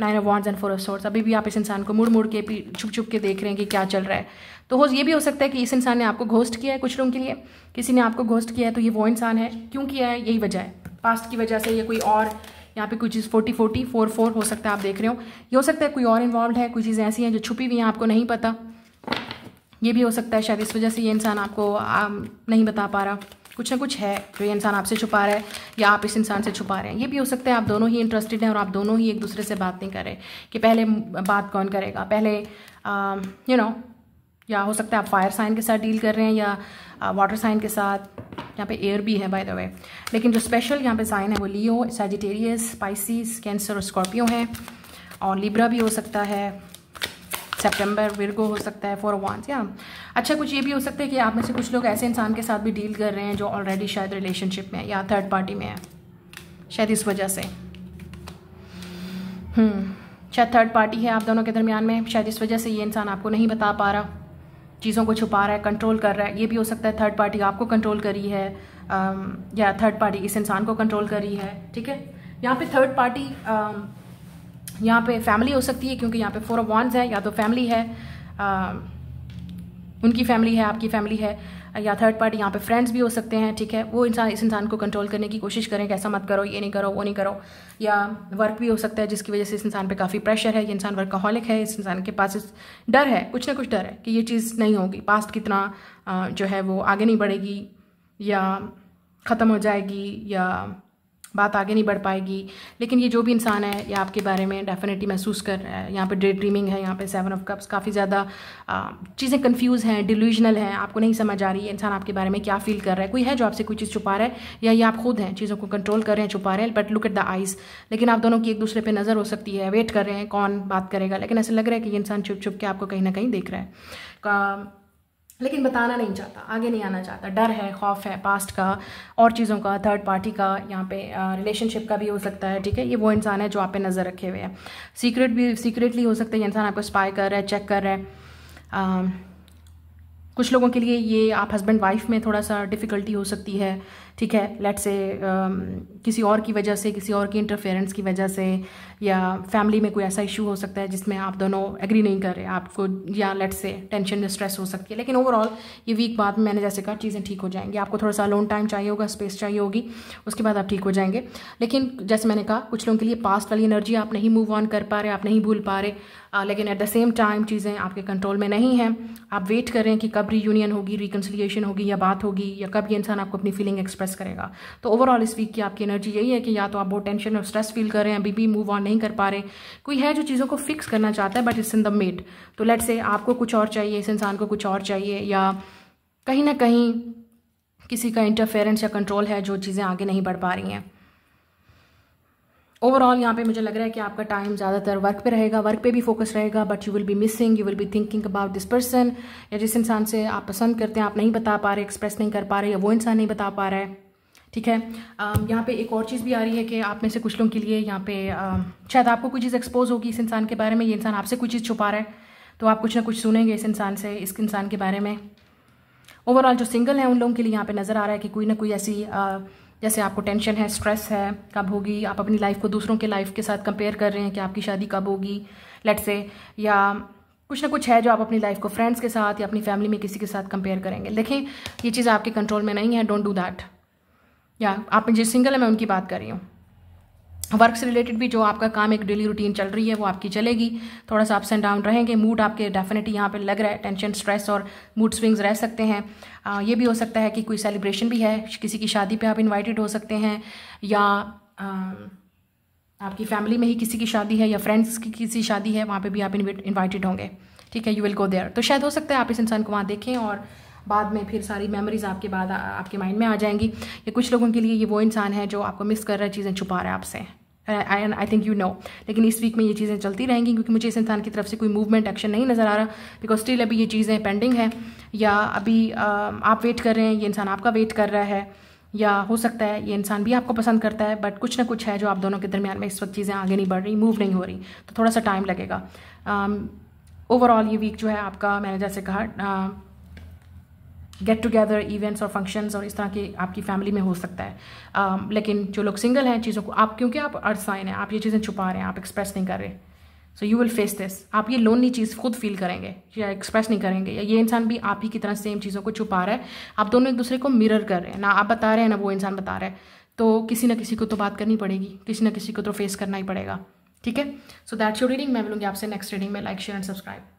nine of wands and four of swords अभी भी आप इस इंसान को मुड़ मुड़ के छुप छुप के देख रहे हैं कि क्या चल रहा है तो हो ये भी हो सकता है कि इस इंसान ने आपको घोस्ट किया है कुछ लोगों के लिए किसी ने आपको घोस्ट किया है तो ये वो इंसान है क्यों किया है यही वजह है पास्ट की वजह से या कोई और यहाँ पे कोई चीज़ फोर्टी फोर्टी फोर फोर हो सकता है आप देख रहे हो ये हो सकता है कोई और इन्वॉल्व है कोई चीज़ ऐसी हैं जो छुपी हुई हैं आपको नहीं पता ये भी हो सकता है शायद इस वजह से ये इंसान आपको नहीं बता पा रहा कुछ ना कुछ है जो तो ये इंसान आपसे छुपा रहा है या आप इस इंसान से छुपा रहे हैं ये भी हो सकता है आप दोनों ही इंटरेस्टेड हैं और आप दोनों ही एक दूसरे से बात नहीं करें कि पहले बात कौन करेगा पहले यू um, नो या हो सकता है आप फायर साइन के साथ डील कर रहे हैं या वाटर uh, साइन के साथ यहाँ पे एयर भी है बाय द वे लेकिन जो स्पेशल यहाँ पे साइन है वो लियो सेजिटेरियस स्पाइसीस कैंसर और स्कॉर्पियो है और लिब्रा भी हो सकता है सेप्टेम्बर विरगो हो सकता है फॉर वांस या अच्छा कुछ ये भी हो सकता है कि आप में से कुछ लोग ऐसे इंसान के साथ भी डील कर रहे हैं जो ऑलरेडी शायद रिलेशनशिप में है या थर्ड पार्टी में है शायद इस वजह से hmm. शायद थर्ड पार्टी है आप दोनों के दरमियान में शायद इस वजह से ये इंसान आपको नहीं बता पा रहा चीज़ों को छुपा रहा है कंट्रोल कर रहा है ये भी हो सकता है थर्ड पार्टी आपको कंट्रोल करी है um, या थर्ड पार्टी इस इंसान को कंट्रोल करी है ठीक है यहाँ पे थर्ड पार्टी यहाँ पे फैमिली हो सकती है क्योंकि यहाँ पे फोर ऑफ वॉन्स है या तो फैमिली है आ, उनकी फैमिली है आपकी फैमिली है या थर्ड पार्टी यहाँ पे फ्रेंड्स भी हो सकते हैं ठीक है वो इंसान इस इंसान को कंट्रोल करने की कोशिश करें कैसा ऐसा मत करो ये नहीं करो वो नहीं करो या वर्क भी हो सकता है जिसकी वजह से इस इंसान पे काफ़ी प्रेशर है ये इंसान वर्कहॉलिक है इस इंसान के पास इस डर है कुछ ना कुछ डर है कि ये चीज़ नहीं होगी पास्ट कितना जो है वो आगे नहीं बढ़ेगी या ख़त्म हो जाएगी या बात आगे नहीं बढ़ पाएगी लेकिन ये जो भी इंसान है या आपके बारे में डेफिनेटली महसूस कर रहा है यहाँ पे डे ड्रीमिंग है यहाँ पे सेवन ऑफ कप्स काफ़ी ज़्यादा चीज़ें कंफ्यूज हैं डिल्यूजनल हैं आपको नहीं समझ आ रही है इंसान आपके बारे में क्या फील कर रहा है कोई है जो आपसे कोई चीज़ छुपा रहा है या ये आप खुद हैं चीज़ों को कंट्रोल कर रहे हैं छुपा रहे हैं but look at the eyes लेकिन आप दोनों की एक दूसरे पर नज़र हो सकती है वेट कर रहे हैं कौन बात करेगा लेकिन ऐसा लग रहा है कि ये इंसान छुप छुप के आपको कहीं ना कहीं देख रहा है लेकिन बताना नहीं चाहता आगे नहीं आना चाहता डर है खौफ है पास्ट का और चीज़ों का थर्ड पार्टी का यहाँ पे रिलेशनशिप का भी हो सकता है ठीक है ये वो इंसान है जो आप पे नज़र रखे हुए हैं सीक्रेट भी सीक्रेटली हो सकता है ये इंसान आपको स्पाई कर रहा है चेक कर रहा है आ, कुछ लोगों के लिए ये आप हस्बैंड वाइफ में थोड़ा सा डिफ़िकल्टी हो सकती है ठीक है लेट से um, किसी और की वजह से किसी और की इंटरफेरेंस की वजह से या फैमिली में कोई ऐसा इशू हो सकता है जिसमें आप दोनों एग्री नहीं कर रहे आपको या लेट से टेंशन या स्ट्रेस हो सकती है लेकिन ओवरऑल ये वीक बाद में मैंने जैसे कहा चीज़ें ठीक हो जाएंगी आपको थोड़ा सा लोन टाइम चाहिए होगा स्पेस चाहिए होगी उसके बाद आप ठीक हो जाएंगे लेकिन जैसे मैंने कहा कुछ लोगों के लिए पास्ट वाली एनर्जी आप नहीं मूव ऑन कर पा रहे आप नहीं भूल पा रहे आ, लेकिन एट द सेम टाइम चीज़ें आपके कंट्रोल में नहीं हैं आप वेट कर रहे हैं कि कब रीयूनियन होगी रिकन्सिलियेशन होगी या बात होगी या कब ये इंसान आपको अपनी फीलिंग एक्सप्रेस डिप्रेस करेगा तो ओवरऑल इस वीक की आपकी एनर्जी यही है कि या तो आप बहुत टेंशन और स्ट्रेस फील कर रहे हैं अभी भी मूव ऑन नहीं कर पा रहे कोई है जो चीज़ों को फिक्स करना चाहता है but it's in the mid तो लेट से आपको कुछ और चाहिए इस इंसान को कुछ और चाहिए या कहीं ना कहीं किसी का इंटरफेरेंस या कंट्रोल है जो चीज़ें आगे नहीं बढ़ पा रही हैं ओवरऑल यहाँ पे मुझे लग रहा है कि आपका टाइम ज़्यादातर वर्क पे रहेगा वर्क पे भी फोकस रहेगा but you will be missing you will be thinking about this person या जिस इंसान से आप पसंद करते हैं आप नहीं बता पा रहे एक्सप्रेस नहीं कर पा रहे या वो इंसान नहीं बता पा रहा है ठीक है um, यहाँ पे एक और चीज़ भी आ रही है कि आप में से कुछ लोगों के लिए यहाँ पे um, शायद आपको कोई चीज़ एक्सपोज होगी इस इंसान के बारे में ये इंसान आपसे कोई चीज़ छुपा रहा है तो आप कुछ ना कुछ सुनेंगे इस इंसान से इस इंसान के बारे में ओवरऑल जो सिंगल हैं उन लोगों के लिए यहाँ पे नज़र आ रहा है कि कोई ना कोई ऐसी uh, जैसे आपको टेंशन है स्ट्रेस है कब होगी आप अपनी लाइफ को दूसरों के लाइफ के साथ कंपेयर कर रहे हैं कि आपकी शादी कब होगी लेट से या कुछ ना कुछ है जो आप अपनी लाइफ को फ्रेंड्स के साथ या अपनी फैमिली में किसी के साथ कंपेयर करेंगे देखें ये चीज़ आपके कंट्रोल में नहीं है डोंट डू दैट या आप जो सिंगल है मैं उनकी बात कर रही हूँ वर्क से रिलेटेड भी जो आपका काम एक डेली रूटीन चल रही है वो आपकी चलेगी थोड़ा सा अप्स एंड डाउन रहेंगे मूड आपके डेफिनेटली यहाँ पे लग रहा है टेंशन स्ट्रेस और मूड स्विंग्स रह सकते हैं आ, ये भी हो सकता है कि कोई सेलिब्रेशन भी है किसी की शादी पे आप इनवाइटेड हो सकते हैं या आ, आपकी फैमिली में ही किसी की शादी है या फ्रेंड्स की किसी शादी है वहाँ पर भी आप इन्वाइटेड होंगे ठीक है यू विल गो देयर तो शायद हो सकता है आप इस इंसान को वहाँ देखें और बाद में फिर सारी मेमोरीज आपके बाद आ, आपके माइंड में आ जाएंगी या कुछ लोगों के लिए ये वो इंसान है जो आपको मिस कर रहा है चीज़ें छुपा रहा है आपसे I I think you know लेकिन इस वीक में ये चीज़ें चलती रहेंगी क्योंकि मुझे इस इंसान की तरफ से कोई मूवमेंट एक्शन नहीं नज़र आ रहा बिकॉज स्टिल अभी ये चीज़ें पेंडिंग है या अभी uh, आप वेट कर रहे हैं ये इंसान आपका वेट कर रहा है या हो सकता है ये इंसान भी आपको पसंद करता है बट कुछ ना कुछ है जो आप दोनों के दरमियान में इस वक्त चीज़ें आगे नहीं बढ़ रही मूव नहीं हो रही तो थोड़ा सा टाइम लगेगा ओवरऑल um, ये वीक जो है आपका मैंने जैसे कहा uh, गेट टुगेदर इवेंट्स और फंक्शंस और इस तरह की आपकी फैमिली में हो सकता है um, लेकिन जो लोग सिंगल हैं चीज़ों को आप क्योंकि आप अर्साइन हैं आप ये चीज़ें छुपा रहे हैं आप एक्सप्रेस नहीं कर रहे so you will face this आप ये लोनली चीज़ खुद फील करेंगे या एक्सप्रेस नहीं करेंगे या ये इंसान भी आप ही की तरह सेम चीज़ों को छुपा रहा है आप दोनों एक दूसरे को मिरर कर रहे हैं ना आप बता रहे हैं ना वो इंसान बता रहा है तो किसी ना किसी को तो बात करनी पड़ेगी किसी ना किसी को तो फेस करना ही पड़ेगा ठीक है सो दैट्स योर रीडिंग मैं मिलूंगी आपसे नेक्स्ट रीडिंग में लाइक शेयर एंड सब्सक्राइब